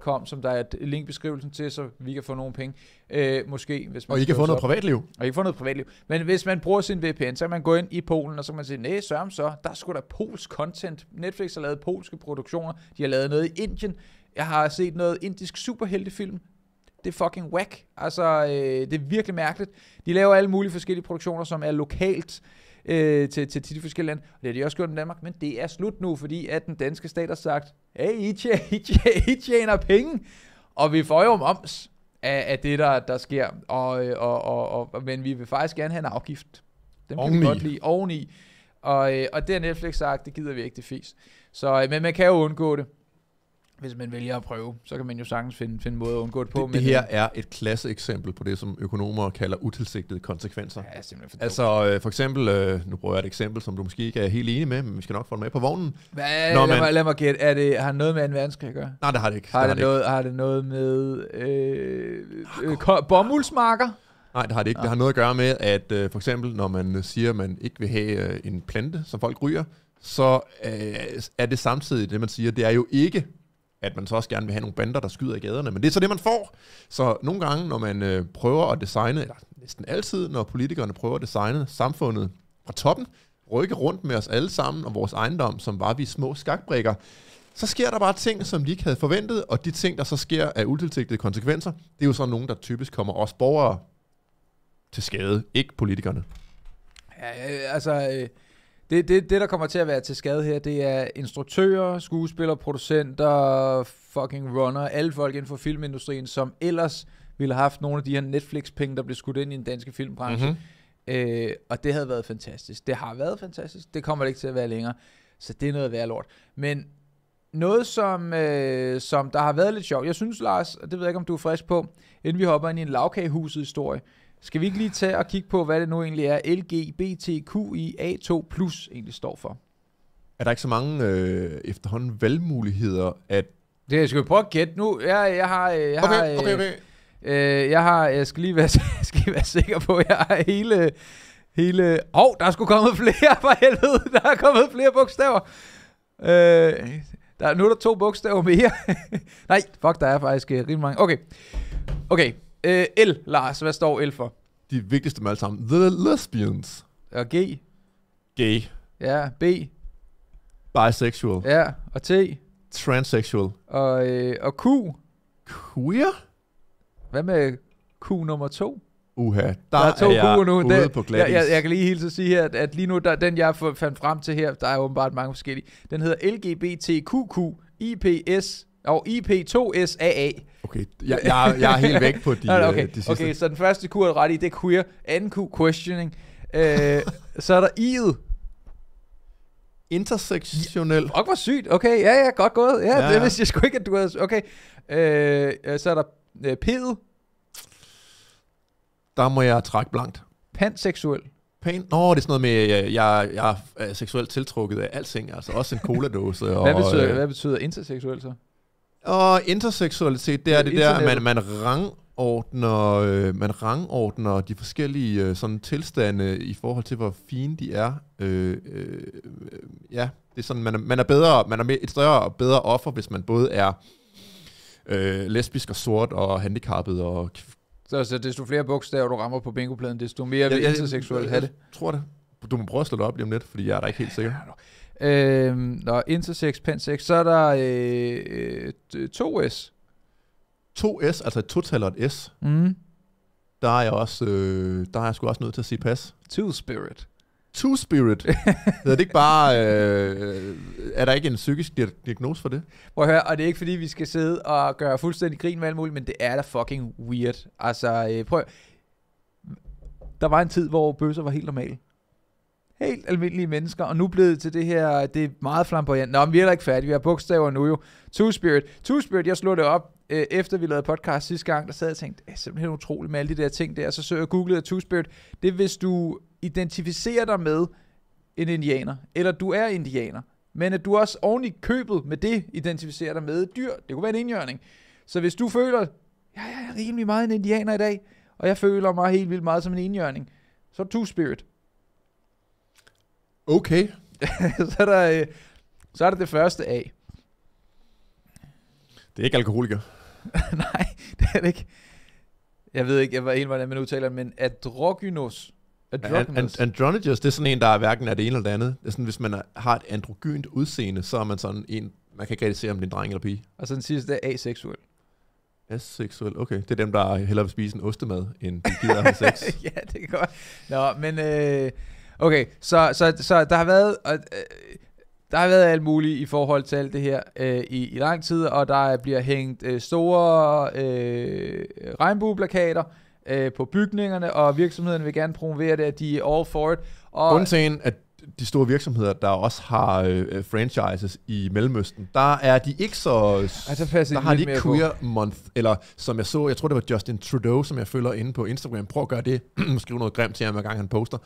com, som der er et link i beskrivelsen til, så vi kan få nogle penge. Øh, måske, hvis man og I kan få noget op. privatliv. Og I kan få noget privatliv. Men hvis man bruger sin VPN, så kan man gå ind i Polen, og så kan man sige, nej, sørm så, der skulle der polsk content. Netflix har lavet polske produktioner, de har lavet noget i Indien, jeg har set noget indisk superheltefilm, det er fucking whack. Altså, øh, det er virkelig mærkeligt. De laver alle mulige forskellige produktioner, som er lokalt øh, til, til, til de forskellige lande. Og det har de også gjort i Danmark, men det er slut nu, fordi at den danske stat har sagt, hey, I, tjener, I, tjener, I tjener penge, og vi får jo moms af, af det, der, der sker. Og, øh, og, og, og, men vi vil faktisk gerne have en afgift. Den kan vi godt lide oveni. Og, øh, og det har Netflix sagt, det gider vi ikke, det fisk. Så, øh, men man kan jo undgå det hvis man vælger at prøve, så kan man jo sagtens finde, finde en måde at undgå det på. Det, men det her øh, er et klasseeksempel på det, som økonomer kalder utilsigtede konsekvenser. Ja, simpelthen for altså øh, for eksempel, øh, nu bruger jeg et eksempel, som du måske ikke er helt enig med, men vi skal nok få det med på vognen. Hvad, Når man, lad, mig, lad mig gætte, er det, har noget med en verdenskrig at gøre? Nej, det har det ikke. Har det, det, har noget, ikke. Har det noget med øh, øh, bomuldsmarker? Nej, det har det ikke. Det har noget at gøre med, at øh, for eksempel, når man øh, siger, at man ikke vil have øh, en plante, som folk ryger, så øh, er det samtidig det, man siger, det er jo ikke at man så også gerne vil have nogle bander, der skyder i gaderne. Men det er så det, man får. Så nogle gange, når man øh, prøver at designe, eller næsten altid, når politikerne prøver at designe samfundet fra toppen, rykke rundt med os alle sammen og vores ejendom, som var vi små skakbrikker, så sker der bare ting, som de ikke havde forventet, og de ting, der så sker af utilsigtede konsekvenser, det er jo så nogen, der typisk kommer os borgere til skade, ikke politikerne. Ja, øh, altså, øh, det, det, det, der kommer til at være til skade her, det er instruktører, skuespillere, producenter, fucking runner, alle folk inden for filmindustrien, som ellers ville have haft nogle af de her Netflix-penge, der blev skudt ind i den danske filmbranche. Mm-hmm. Øh, og det havde været fantastisk. Det har været fantastisk. Det kommer det ikke til at være længere. Så det er noget værd lort. Men noget, som, øh, som der har været lidt sjovt. Jeg synes, Lars, og det ved jeg ikke, om du er frisk på, inden vi hopper ind i en lavkagehuset-historie, skal vi ikke lige tage og kigge på, hvad det nu egentlig er, LGBTQIA2+, egentlig står for? Er der ikke så mange øh, efterhånden valgmuligheder, at... Det skal vi prøve at gætte nu. Jeg, jeg har... Øh, jeg okay, har, okay, okay. Øh, øh, jeg har... Jeg skal lige være, <laughs> skal lige være sikker på, at jeg har hele... Hele... Åh, oh, der er sgu kommet flere, for helvede. Der er kommet flere bogstaver. Øh, der, nu er der to bogstaver mere. <laughs> Nej, fuck, der er faktisk øh, rimelig mange. Okay. Okay, Øh, L, Lars, hvad står L for? De vigtigste dem alle sammen. The lesbians. Og G. Gay. Ja, B. Bisexual. Ja, og T. Transsexual. Og, øh, og Q. Queer? Hvad med Q nummer 2? Uha, der, der er to er jeg nu. ude der, på Jeg, jeg, jeg kan lige helt så sige her, at, at lige nu, der, den jeg fandt frem til her, der er åbenbart mange forskellige. Den hedder LGBTQQ IPS, og IP2SAA. Okay, jeg, jeg, jeg er helt væk på de, <laughs> okay, okay, øh, de sidste. Okay, så den første Q er ret i, det er queer. Anden Q, questioning. Øh, <laughs> så er der I'et. Intersektionel. Ja, fuck, hvor sygt. Okay, ja, ja, godt gået. Ja, ja det vidste jeg sgu ikke, at du havde... Okay. Øh, så er der øh, P'et. Der må jeg trække blankt. Panseksuel. Pan? Nå, det er sådan noget med, jeg, jeg, jeg er seksuelt tiltrukket af alting, altså også en cola-dåse. hvad, betyder, og, øh, hvad betyder interseksuel så? Og interseksualitet, det er ja, det der, man, man rangordner, øh, man rangordner de forskellige øh, sådan tilstande i forhold til, hvor fine de er. Øh, øh, ja, det er sådan, man er, man er bedre, man er et større og bedre offer, hvis man både er øh, lesbisk og sort og handicappet og... Så, så desto flere bogstaver, du rammer på bingopladen, desto mere ja, vil interseksuel have det? tror det. Du må prøve at slå det op lige om lidt, fordi jeg er da ikke helt sikker. Ja, Øhm, nå, intersex, pansex. Så er der øh, 2S. Øh, 2S, altså et total og et S. Mm. Der er jeg også, øh, der er jeg sgu også nødt til at sige pas. Two Spirit. Two Spirit. <laughs> er det ikke bare, øh, er der ikke en psykisk diagnose for det? Prøv at høre, og det er ikke fordi, vi skal sidde og gøre fuldstændig grin med alt muligt, men det er da fucking weird. Altså, øh, prøv Der var en tid, hvor bøsser var helt normale helt almindelige mennesker, og nu blevet til det her, det er meget flamboyant. Nå, men vi er heller ikke færdige, vi har bogstaver nu jo. Two Spirit. Two Spirit, jeg slog det op, øh, efter vi lavede podcast sidste gang, der sad jeg og tænkte, det er simpelthen utroligt med alle de der ting der, så søger jeg googlede Two Spirit. Det er, hvis du identificerer dig med en indianer, eller du er indianer, men at du også oven i købet med det identificerer dig med et dyr. Det kunne være en indgjørning. Så hvis du føler, ja, jeg er rimelig meget en indianer i dag, og jeg føler mig helt vildt meget som en indgjørning, så er du two-spirit. Okay. <laughs> så, er der, øh, så er der det første A. Det er ikke alkoholiker. <laughs> Nej, det er det ikke. Jeg ved ikke, jeg var helt, hvordan man udtaler men androgynos. Androgynos. androgynos, det er sådan en, der er hverken er det ene eller det andet. Det er sådan, hvis man er, har et androgynt udseende, så er man sådan en, man kan ikke rigtig se, om det er en dreng eller pige. Og så den sidste, det er aseksuel. Aseksuel, okay. Det er dem, der hellere vil spise en ostemad, end de gider have sex. <laughs> ja, det kan godt. Nå, men øh, Okay, så, så, så der har været... Øh, der har været alt muligt i forhold til alt det her øh, i, i lang tid, og der bliver hængt øh, store øh, regnbueplakater øh, på bygningerne, og virksomhederne vil gerne promovere det, at de er all for it. Og Undtagen, at de store virksomheder, der også har øh, franchises i Mellemøsten, der er de ikke så... Altså, der har de ikke queer på. month, eller som jeg så, jeg tror det var Justin Trudeau, som jeg følger inde på Instagram. Prøv at gøre det. <clears throat> Skriv noget grimt til ham, hver gang han poster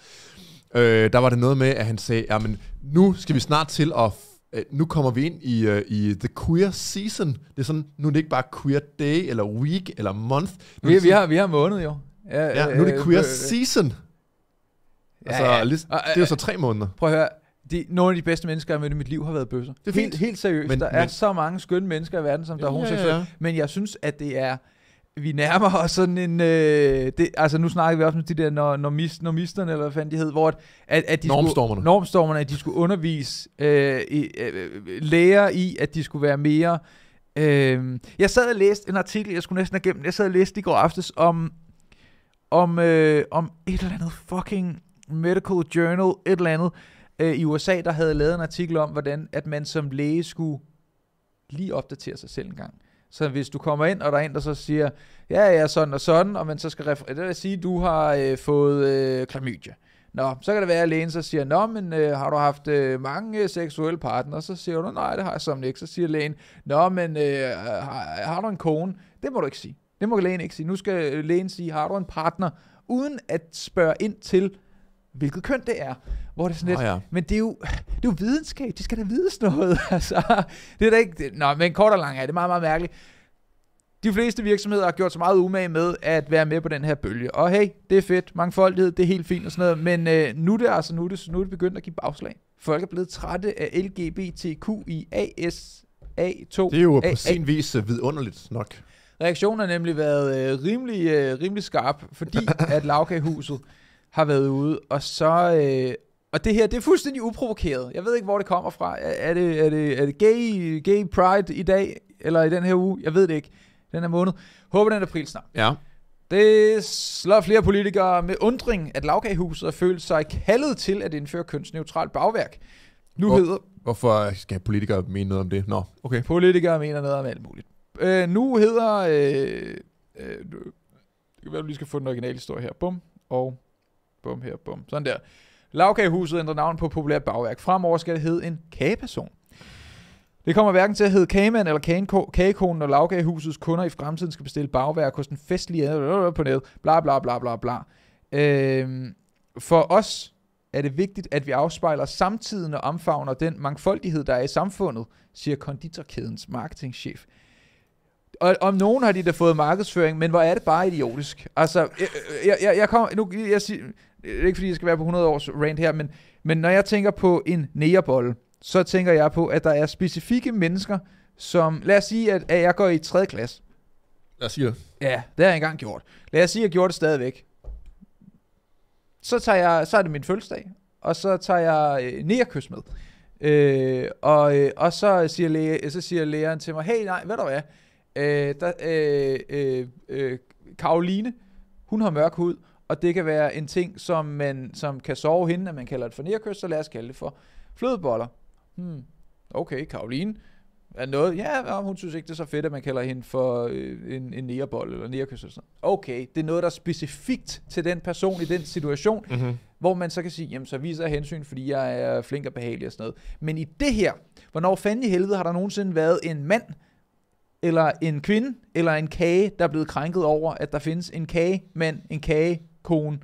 øh, der var det noget med, at han sagde, men nu skal vi snart til at øh, nu kommer vi ind i, uh, i the queer season. Det er sådan, nu er det ikke bare queer day, eller week, eller month. Nu vi, sådan, vi, har, vi har måned jo. Ja, ja, øh, nu er det øh, queer øh, øh, season. Altså, ja, ja. Lige, det er jo så tre måneder. Prøv at høre, de, nogle af de bedste mennesker, jeg mødte i mit liv, har været bøsser. Det er fint. Helt, helt seriøst. Men, der men, er så mange skønne mennesker i verden, som der ja, er homoseksuelle. Ja, ja. Men jeg synes, at det er vi nærmer os sådan en... Øh, det, altså nu snakker vi også om de der når, normist, normisterne, eller hvad fanden de hed, hvor at, at, de normstormerne. Skulle, normstormerne, at de skulle undervise øh, i, øh, lærer i, at de skulle være mere... Øh, jeg sad og læste en artikel, jeg skulle næsten have gennem, jeg sad og læste i går aftes om, om, øh, om et eller andet fucking medical journal, et eller andet, øh, i USA, der havde lavet en artikel om, hvordan at man som læge skulle lige opdatere sig selv en gang. Så hvis du kommer ind, og der er en, der så siger, ja, ja, sådan og sådan, og man så skal refer- det vil sige, du har øh, fået øh, klamydia. Nå, så kan det være, at lægen så siger, nå, men øh, har du haft øh, mange øh, seksuelle partnere? Så siger du, nej, det har jeg som ikke. Så siger lægen, nå, men øh, har, har du en kone? Det må du ikke sige. Det må lægen ikke sige. Nu skal øh, lægen sige, har du en partner? Uden at spørge ind til, hvilket køn det er hvor det er sådan lidt, oh, ja. men det er, jo, det er jo videnskab, de skal da vides noget, <laughs> altså. Det er da ikke, det, nå, men kort og lang er det meget, meget mærkeligt. De fleste virksomheder har gjort så meget umage med at være med på den her bølge. Og hey, det er fedt, mangfoldighed, det er helt fint og sådan noget, men øh, nu er det altså nu er det, nu er det begyndt at give bagslag. Folk er blevet trætte af LGBTQIAS, A2. Det er jo A, på sin vis øh, vidunderligt nok. Reaktionen har nemlig været øh, rimelig, øh, rimelig skarp, fordi <laughs> at Lavkagehuset har været ude, og så, øh, og det her, det er fuldstændig uprovokeret. Jeg ved ikke, hvor det kommer fra. Er, er, det, er, det, er det gay, gay pride i dag, eller i den her uge? Jeg ved det ikke. Den her måned. Håber, den er april snart. Ja. Det slår flere politikere med undring, at lavkagehuset har følt sig kaldet til at indføre kønsneutralt bagværk. Nu Hvor, hedder... Hvorfor skal politikere mene noget om det? Nå, okay. Politikere mener noget om alt muligt. Øh, nu hedder... Øh, øh, det kan være, du lige skal få den originale historie her. Bum, og bum her, bum. Sådan der. Lavkagehuset ændrer navn på populært bagværk. Fremover skal det hedde en kageperson. Det kommer hverken til at hedde kagemand eller kagekonen, når lavkagehusets kunder i fremtiden skal bestille bagværk hos den festlige på ned. Bla bla bla bla bla. Øhm, for os er det vigtigt, at vi afspejler samtiden og omfavner den mangfoldighed, der er i samfundet, siger konditorkædens marketingchef og om nogen har de da fået markedsføring, men hvor er det bare idiotisk. Altså, jeg, jeg, jeg, jeg kommer, nu, jeg siger, det er ikke fordi, jeg skal være på 100 års rant her, men, men når jeg tænker på en nærebolle, så tænker jeg på, at der er specifikke mennesker, som, lad os sige, at, at jeg går i 3. klasse. Lad os sige det. Ja, det har jeg engang gjort. Lad os sige, at jeg gjorde det stadigvæk. Så, tager jeg, så er det min fødselsdag, og så tager jeg øh, nærekys med. Øh, og, øh, og så siger, læge, så siger lægeren til mig, hey nej, ved du hvad, Øh, der, øh, øh, øh, Karoline, hun har mørk hud, og det kan være en ting, som, man, som kan sove hende, at man kalder det for nærkøst, så lad os kalde det for flødeboller. Hmm. Okay, Karoline er noget, ja, hun synes ikke, det er så fedt, at man kalder hende for øh, en, en nærbold eller nærkøst. eller sådan Okay, det er noget, der er specifikt til den person i den situation, mm-hmm. hvor man så kan sige, jamen så viser jeg hensyn, fordi jeg er flink og behagelig og sådan noget. Men i det her, hvornår fanden i helvede har der nogensinde været en mand, eller en kvinde, eller en kage, der er blevet krænket over, at der findes en kage, mand, en kage, kone.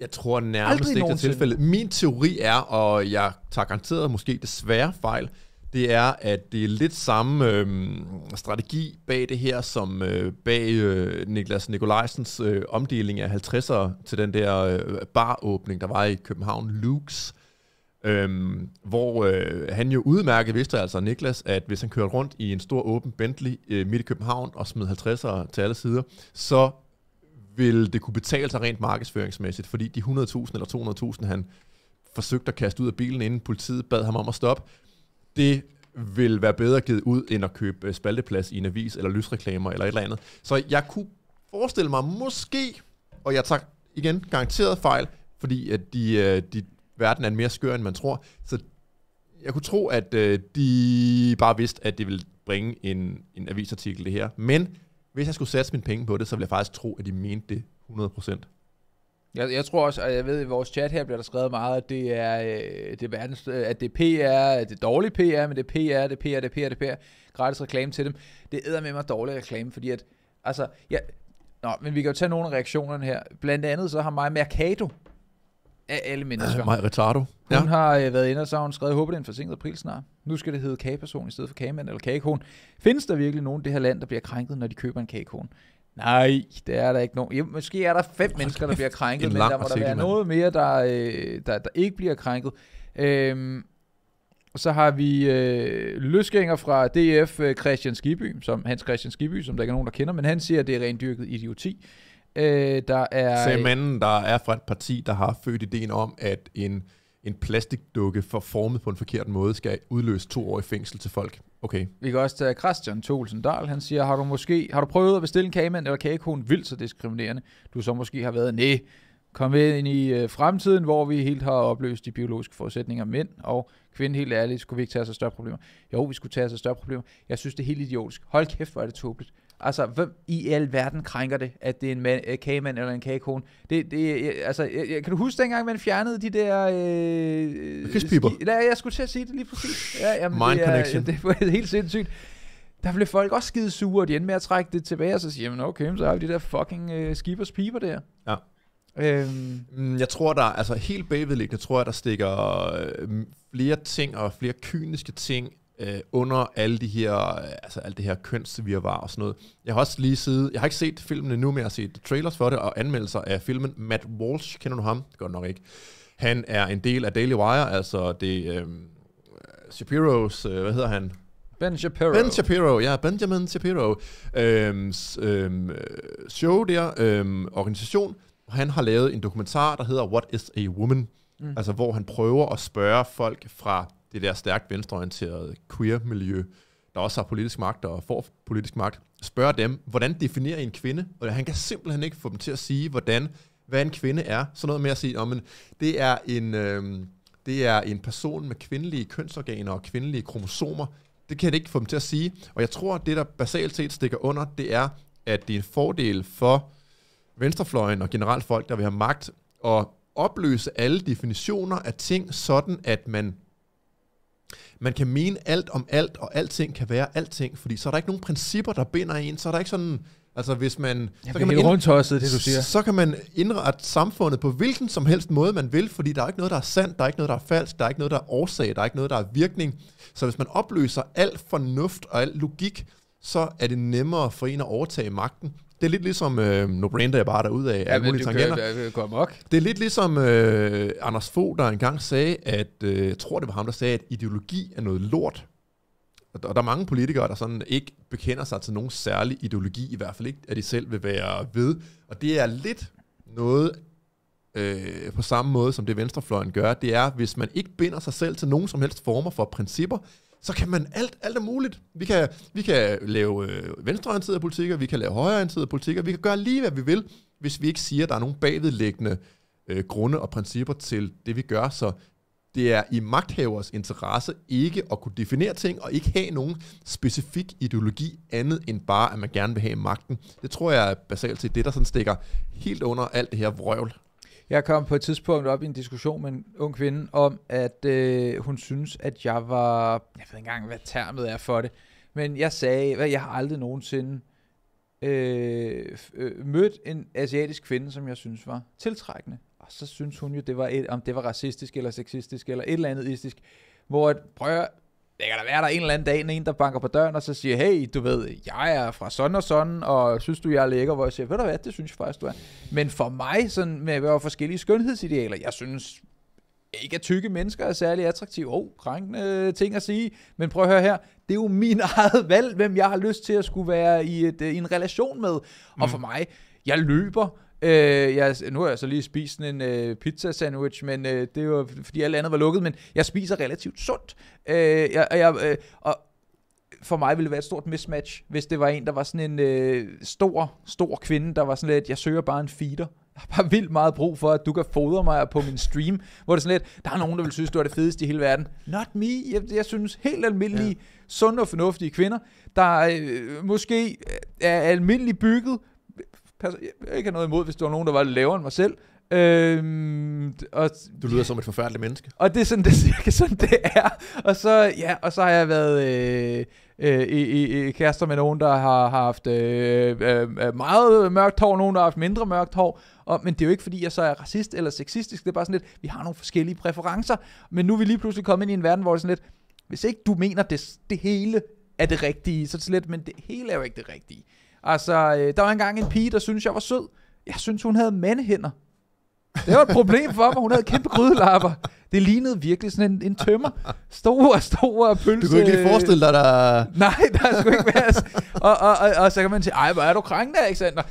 Jeg tror nærmest Aldrig ikke, det er tilfældet. Min teori er, og jeg tager garanteret måske desværre fejl, det er, at det er lidt samme øh, strategi bag det her, som øh, bag øh, Niklas Nikolajsens øh, omdeling af 50'ere til den der øh, baråbning, der var i København, Luke's, Øhm, hvor øh, han jo udmærket vidste altså, Niklas, at hvis han kørte rundt i en stor åben Bentley øh, midt i København og smed 50'ere til alle sider, så ville det kunne betale sig rent markedsføringsmæssigt, fordi de 100.000 eller 200.000, han forsøgte at kaste ud af bilen, inden politiet bad ham om at stoppe, det vil være bedre givet ud, end at købe øh, spalteplads i en avis, eller lysreklamer, eller et eller andet. Så jeg kunne forestille mig måske, og jeg tager igen garanteret fejl, fordi at de, øh, de verden er mere skør, end man tror. Så jeg kunne tro, at øh, de bare vidste, at det ville bringe en, en avisartikel, det her. Men hvis jeg skulle satse mine penge på det, så ville jeg faktisk tro, at de mente det 100%. Jeg, jeg tror også, og jeg ved, i vores chat her bliver der skrevet meget, at det er, øh, det er verdens, øh, at det er PR, at det er dårlig PR, men det er PR, det er PR, det er PR, det er PR. Gratis reklame til dem. Det æder med mig dårlig reklame, fordi at, altså, ja, nå, men vi kan jo tage nogle af reaktionerne her. Blandt andet så har mig Mercado af alle <clears throat> mennesker. Maja Retardo. Hun ja. har øh, været inde og så har hun skrevet, håber det er en forsinket april snart. Nu skal det hedde kageperson i stedet for kagemand eller kagekon. Findes der virkelig nogen i det her land, der bliver krænket, når de køber en kagekon? Nej, det er der ikke nogen. Ja, måske er der fem <laughs> mennesker, der bliver krænket, men der må artikel, der være man. noget mere, der, øh, der, der ikke bliver krænket. Øhm, så har vi øh, løsgænger fra DF, øh, Christian Skiby, som, Hans Christian Skiby, som der ikke er nogen, der kender, men han siger, at det er rendyrket idioti. Øh, der er... Sagde manden, der er fra et parti, der har født ideen om, at en, en plastikdukke formet på en forkert måde skal udløse to år i fængsel til folk. Okay. Vi kan også tage Christian Tolsen Dahl. Han siger, har du måske har du prøvet at bestille en kagemand eller kagekone vildt så diskriminerende? Du så måske har været, nej, kom ind i øh, fremtiden, hvor vi helt har opløst de biologiske forudsætninger mænd og kvinde, helt ærligt, skulle vi ikke tage så større problemer? Jo, vi skulle tage så større problemer. Jeg synes, det er helt idiotisk. Hold kæft, hvor er det tåbeligt. Altså, hvem i al verden krænker det, at det er en man, kagemand eller en kagekone? Det, det, altså, kan du huske dengang, man fjernede de der... Øh, øh Kispiber. Ja, jeg skulle til at sige det lige præcis. Ja, jamen, Mind det er, connection. Det var <laughs> helt sindssygt. Der blev folk også skide sure, og de endte med at trække det tilbage, og så siger, man, okay, så har vi de der fucking øh, skibers piber der. Ja. Øhm. Mm, jeg tror, der altså helt bagvedliggende, tror jeg, der stikker øh, flere ting og flere kyniske ting øh, under alle de her, øh, altså alt det her kønsvirvar og sådan noget. Jeg har også lige siddet, jeg har ikke set filmen endnu, men jeg har set trailers for det og anmeldelser af filmen. Matt Walsh, kender du ham? Godt gør nok ikke. Han er en del af Daily Wire, altså det øh, Shapiro's, øh, hvad hedder han? Ben Shapiro. Ben Shapiro, ja, Benjamin Shapiro. Øhm, øhm, show der, øhm, organisation, og han har lavet en dokumentar, der hedder What is a Woman? Mm. Altså, hvor han prøver at spørge folk fra det der stærkt venstreorienterede queer-miljø, der også har politisk magt og får politisk magt, spørger dem, hvordan definerer I en kvinde? Og han kan simpelthen ikke få dem til at sige, hvordan, hvad en kvinde er. Sådan noget med at sige, men det er en... Øh, det er en person med kvindelige kønsorganer og kvindelige kromosomer. Det kan han ikke få dem til at sige. Og jeg tror, at det, der basalt set stikker under, det er, at det er en fordel for venstrefløjen og generelt folk, der vil have magt, at opløse alle definitioner af ting, sådan at man man kan mene alt om alt, og alting kan være alting, fordi så er der ikke nogen principper, der binder en, så er der ikke sådan... Altså hvis man... Ja, så kan man ind, også, det du siger. Så kan man indrette samfundet på hvilken som helst måde, man vil, fordi der er ikke noget, der er sandt, der er ikke noget, der er falsk, der er ikke noget, der er årsag, der er ikke noget, der er virkning. Så hvis man opløser al fornuft og al logik, så er det nemmere for en at overtage magten, det er lidt ligesom, øh, nu brænder jeg bare derud af ja, alle mulige tangenter. Kører, det, er, Det er lidt ligesom øh, Anders Fogh, der engang sagde, at, øh, jeg tror det var ham, der sagde, at ideologi er noget lort. Og der, og der er mange politikere, der sådan ikke bekender sig til nogen særlig ideologi, i hvert fald ikke, at de selv vil være ved. Og det er lidt noget øh, på samme måde, som det venstrefløjen gør. Det er, hvis man ikke binder sig selv til nogen som helst former for principper, så kan man alt, alt er muligt. Vi kan, vi kan lave øh, venstreorienterede politikker, vi kan lave højreorienterede politikker, vi kan gøre lige, hvad vi vil, hvis vi ikke siger, at der er nogle bagvedliggende øh, grunde og principper til det, vi gør. Så det er i magthavers interesse ikke at kunne definere ting og ikke have nogen specifik ideologi andet end bare, at man gerne vil have magten. Det tror jeg er basalt set det, der sådan stikker helt under alt det her vrøvl. Jeg kom på et tidspunkt op i en diskussion med en ung kvinde om, at øh, hun synes, at jeg var... Jeg ved ikke engang, hvad termet er for det. Men jeg sagde, at jeg har aldrig nogensinde øh, øh, mødt en asiatisk kvinde, som jeg synes var tiltrækkende. Og så synes hun jo, det var et, om det var racistisk eller sexistisk eller et eller andet istisk. Hvor at, prøv at, det kan da være, der en eller anden dag, en, der banker på døren, og så siger, hey, du ved, jeg er fra sådan og sådan, og synes du, jeg er lækker? Hvor jeg siger, ved du hvad, det synes jeg faktisk, du er. Men for mig, sådan med at være forskellige skønhedsidealer, jeg synes ikke at tykke mennesker er særlig attraktive. Åh, oh, krænkende ting at sige. Men prøv at høre her, det er jo min <laughs> eget valg, hvem jeg har lyst til at skulle være i, et, øh, i en relation med. Mm. Og for mig, jeg løber, Øh, jeg, nu har jeg så lige spist en øh, pizza sandwich, men øh, det var fordi alt andet var lukket, men jeg spiser relativt sundt. Øh, jeg, jeg, øh, og for mig ville det være et stort mismatch, hvis det var en, der var sådan en øh, stor, stor kvinde, der var sådan lidt, jeg søger bare en feeder. Jeg har bare vildt meget brug for, at du kan fodre mig på min stream, hvor det er sådan lidt, der er nogen, der vil synes, du er det fedeste i hele verden. Not me. Jeg, jeg synes helt almindelige, ja. sunde og fornuftige kvinder, der øh, måske er almindeligt bygget, passer, jeg ikke har noget imod, hvis der var nogen, der var lavere end mig selv. Øhm, og, du lyder som et forfærdeligt menneske. Og det er sådan, <laughs> det er cirka sådan, det er. Og så, ja, og så har jeg været øh, øh, i, i, i kærester med nogen, der har, har haft øh, øh, øh, meget mørkt hår, nogen, der har haft mindre mørkt hår. Og, men det er jo ikke, fordi jeg så er racist eller sexistisk. Det er bare sådan lidt, vi har nogle forskellige præferencer. Men nu er vi lige pludselig kommet ind i en verden, hvor det er sådan lidt, hvis ikke du mener, det, det hele er det rigtige, så er det sådan lidt, men det hele er jo ikke det rigtige. Altså, øh, der var engang en pige, der syntes, jeg var sød. Jeg syntes, hun havde mandehænder. Det var et problem for mig. Hun havde kæmpe grydelapper. Det lignede virkelig sådan en, en tømmer. Store, store pølse. Du kunne ikke lige forestille dig, der... Nej, der skulle ikke være... Altså. Og, og, og, og, så kan man sige, ej, hvor er du krænkende, Alexander?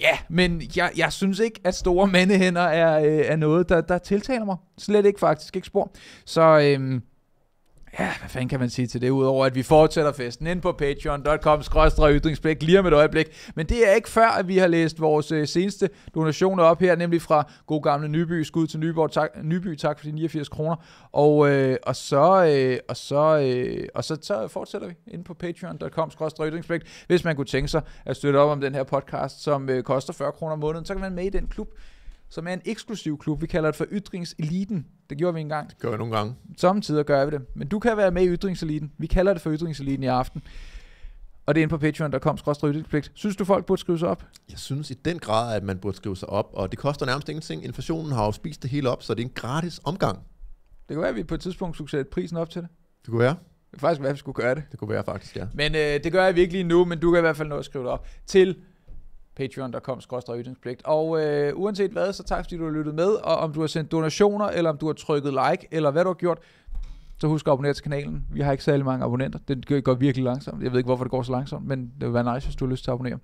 Ja, men jeg, jeg synes ikke, at store mandehænder er, øh, er noget, der, der tiltaler mig. Slet ikke faktisk, ikke spor. Så øhm, Ja, hvad fanden kan man sige til det, udover at vi fortsætter festen ind på patreon.com ytringspligt lige om et øjeblik. Men det er ikke før, at vi har læst vores øh, seneste donationer op her, nemlig fra god gamle Nyby, skud til Nyborg, tak, Nyby, tak for de 89 kroner. Og, øh, og så, øh, og så, øh, og så, så fortsætter vi ind på patreon.com ytringspligt, hvis man kunne tænke sig at støtte op om den her podcast, som øh, koster 40 kroner om måneden, så kan man med i den klub, som er en eksklusiv klub. Vi kalder det for ytringseliten. Det gjorde vi engang. Det gør vi nogle gange. Samtidig gør vi det. Men du kan være med i ytringseliten. Vi kalder det for ytringseliten i aften. Og det er inde på Patreon, der kom skråstrøjdelpligt. Synes du, folk burde skrive sig op? Jeg synes i den grad, at man burde skrive sig op. Og det koster nærmest ingenting. Inflationen har jo spist det hele op, så det er en gratis omgang. Det kunne være, at vi på et tidspunkt skulle sætte prisen op til det. Det kunne være. Det kunne faktisk være, at vi skulle gøre det. Det kunne være faktisk, ja. Men øh, det gør jeg virkelig nu, men du kan i hvert fald nå at skrive det op. Til patreon.com ytringspligt. Og øh, uanset hvad, så tak fordi du har lyttet med, og om du har sendt donationer, eller om du har trykket like, eller hvad du har gjort, så husk at abonnere til kanalen. Vi har ikke særlig mange abonnenter. Det går virkelig langsomt. Jeg ved ikke, hvorfor det går så langsomt, men det vil være nice, hvis du har lyst til at abonnere.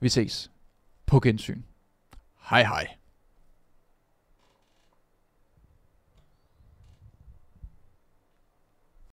Vi ses. På gensyn. Hej hej.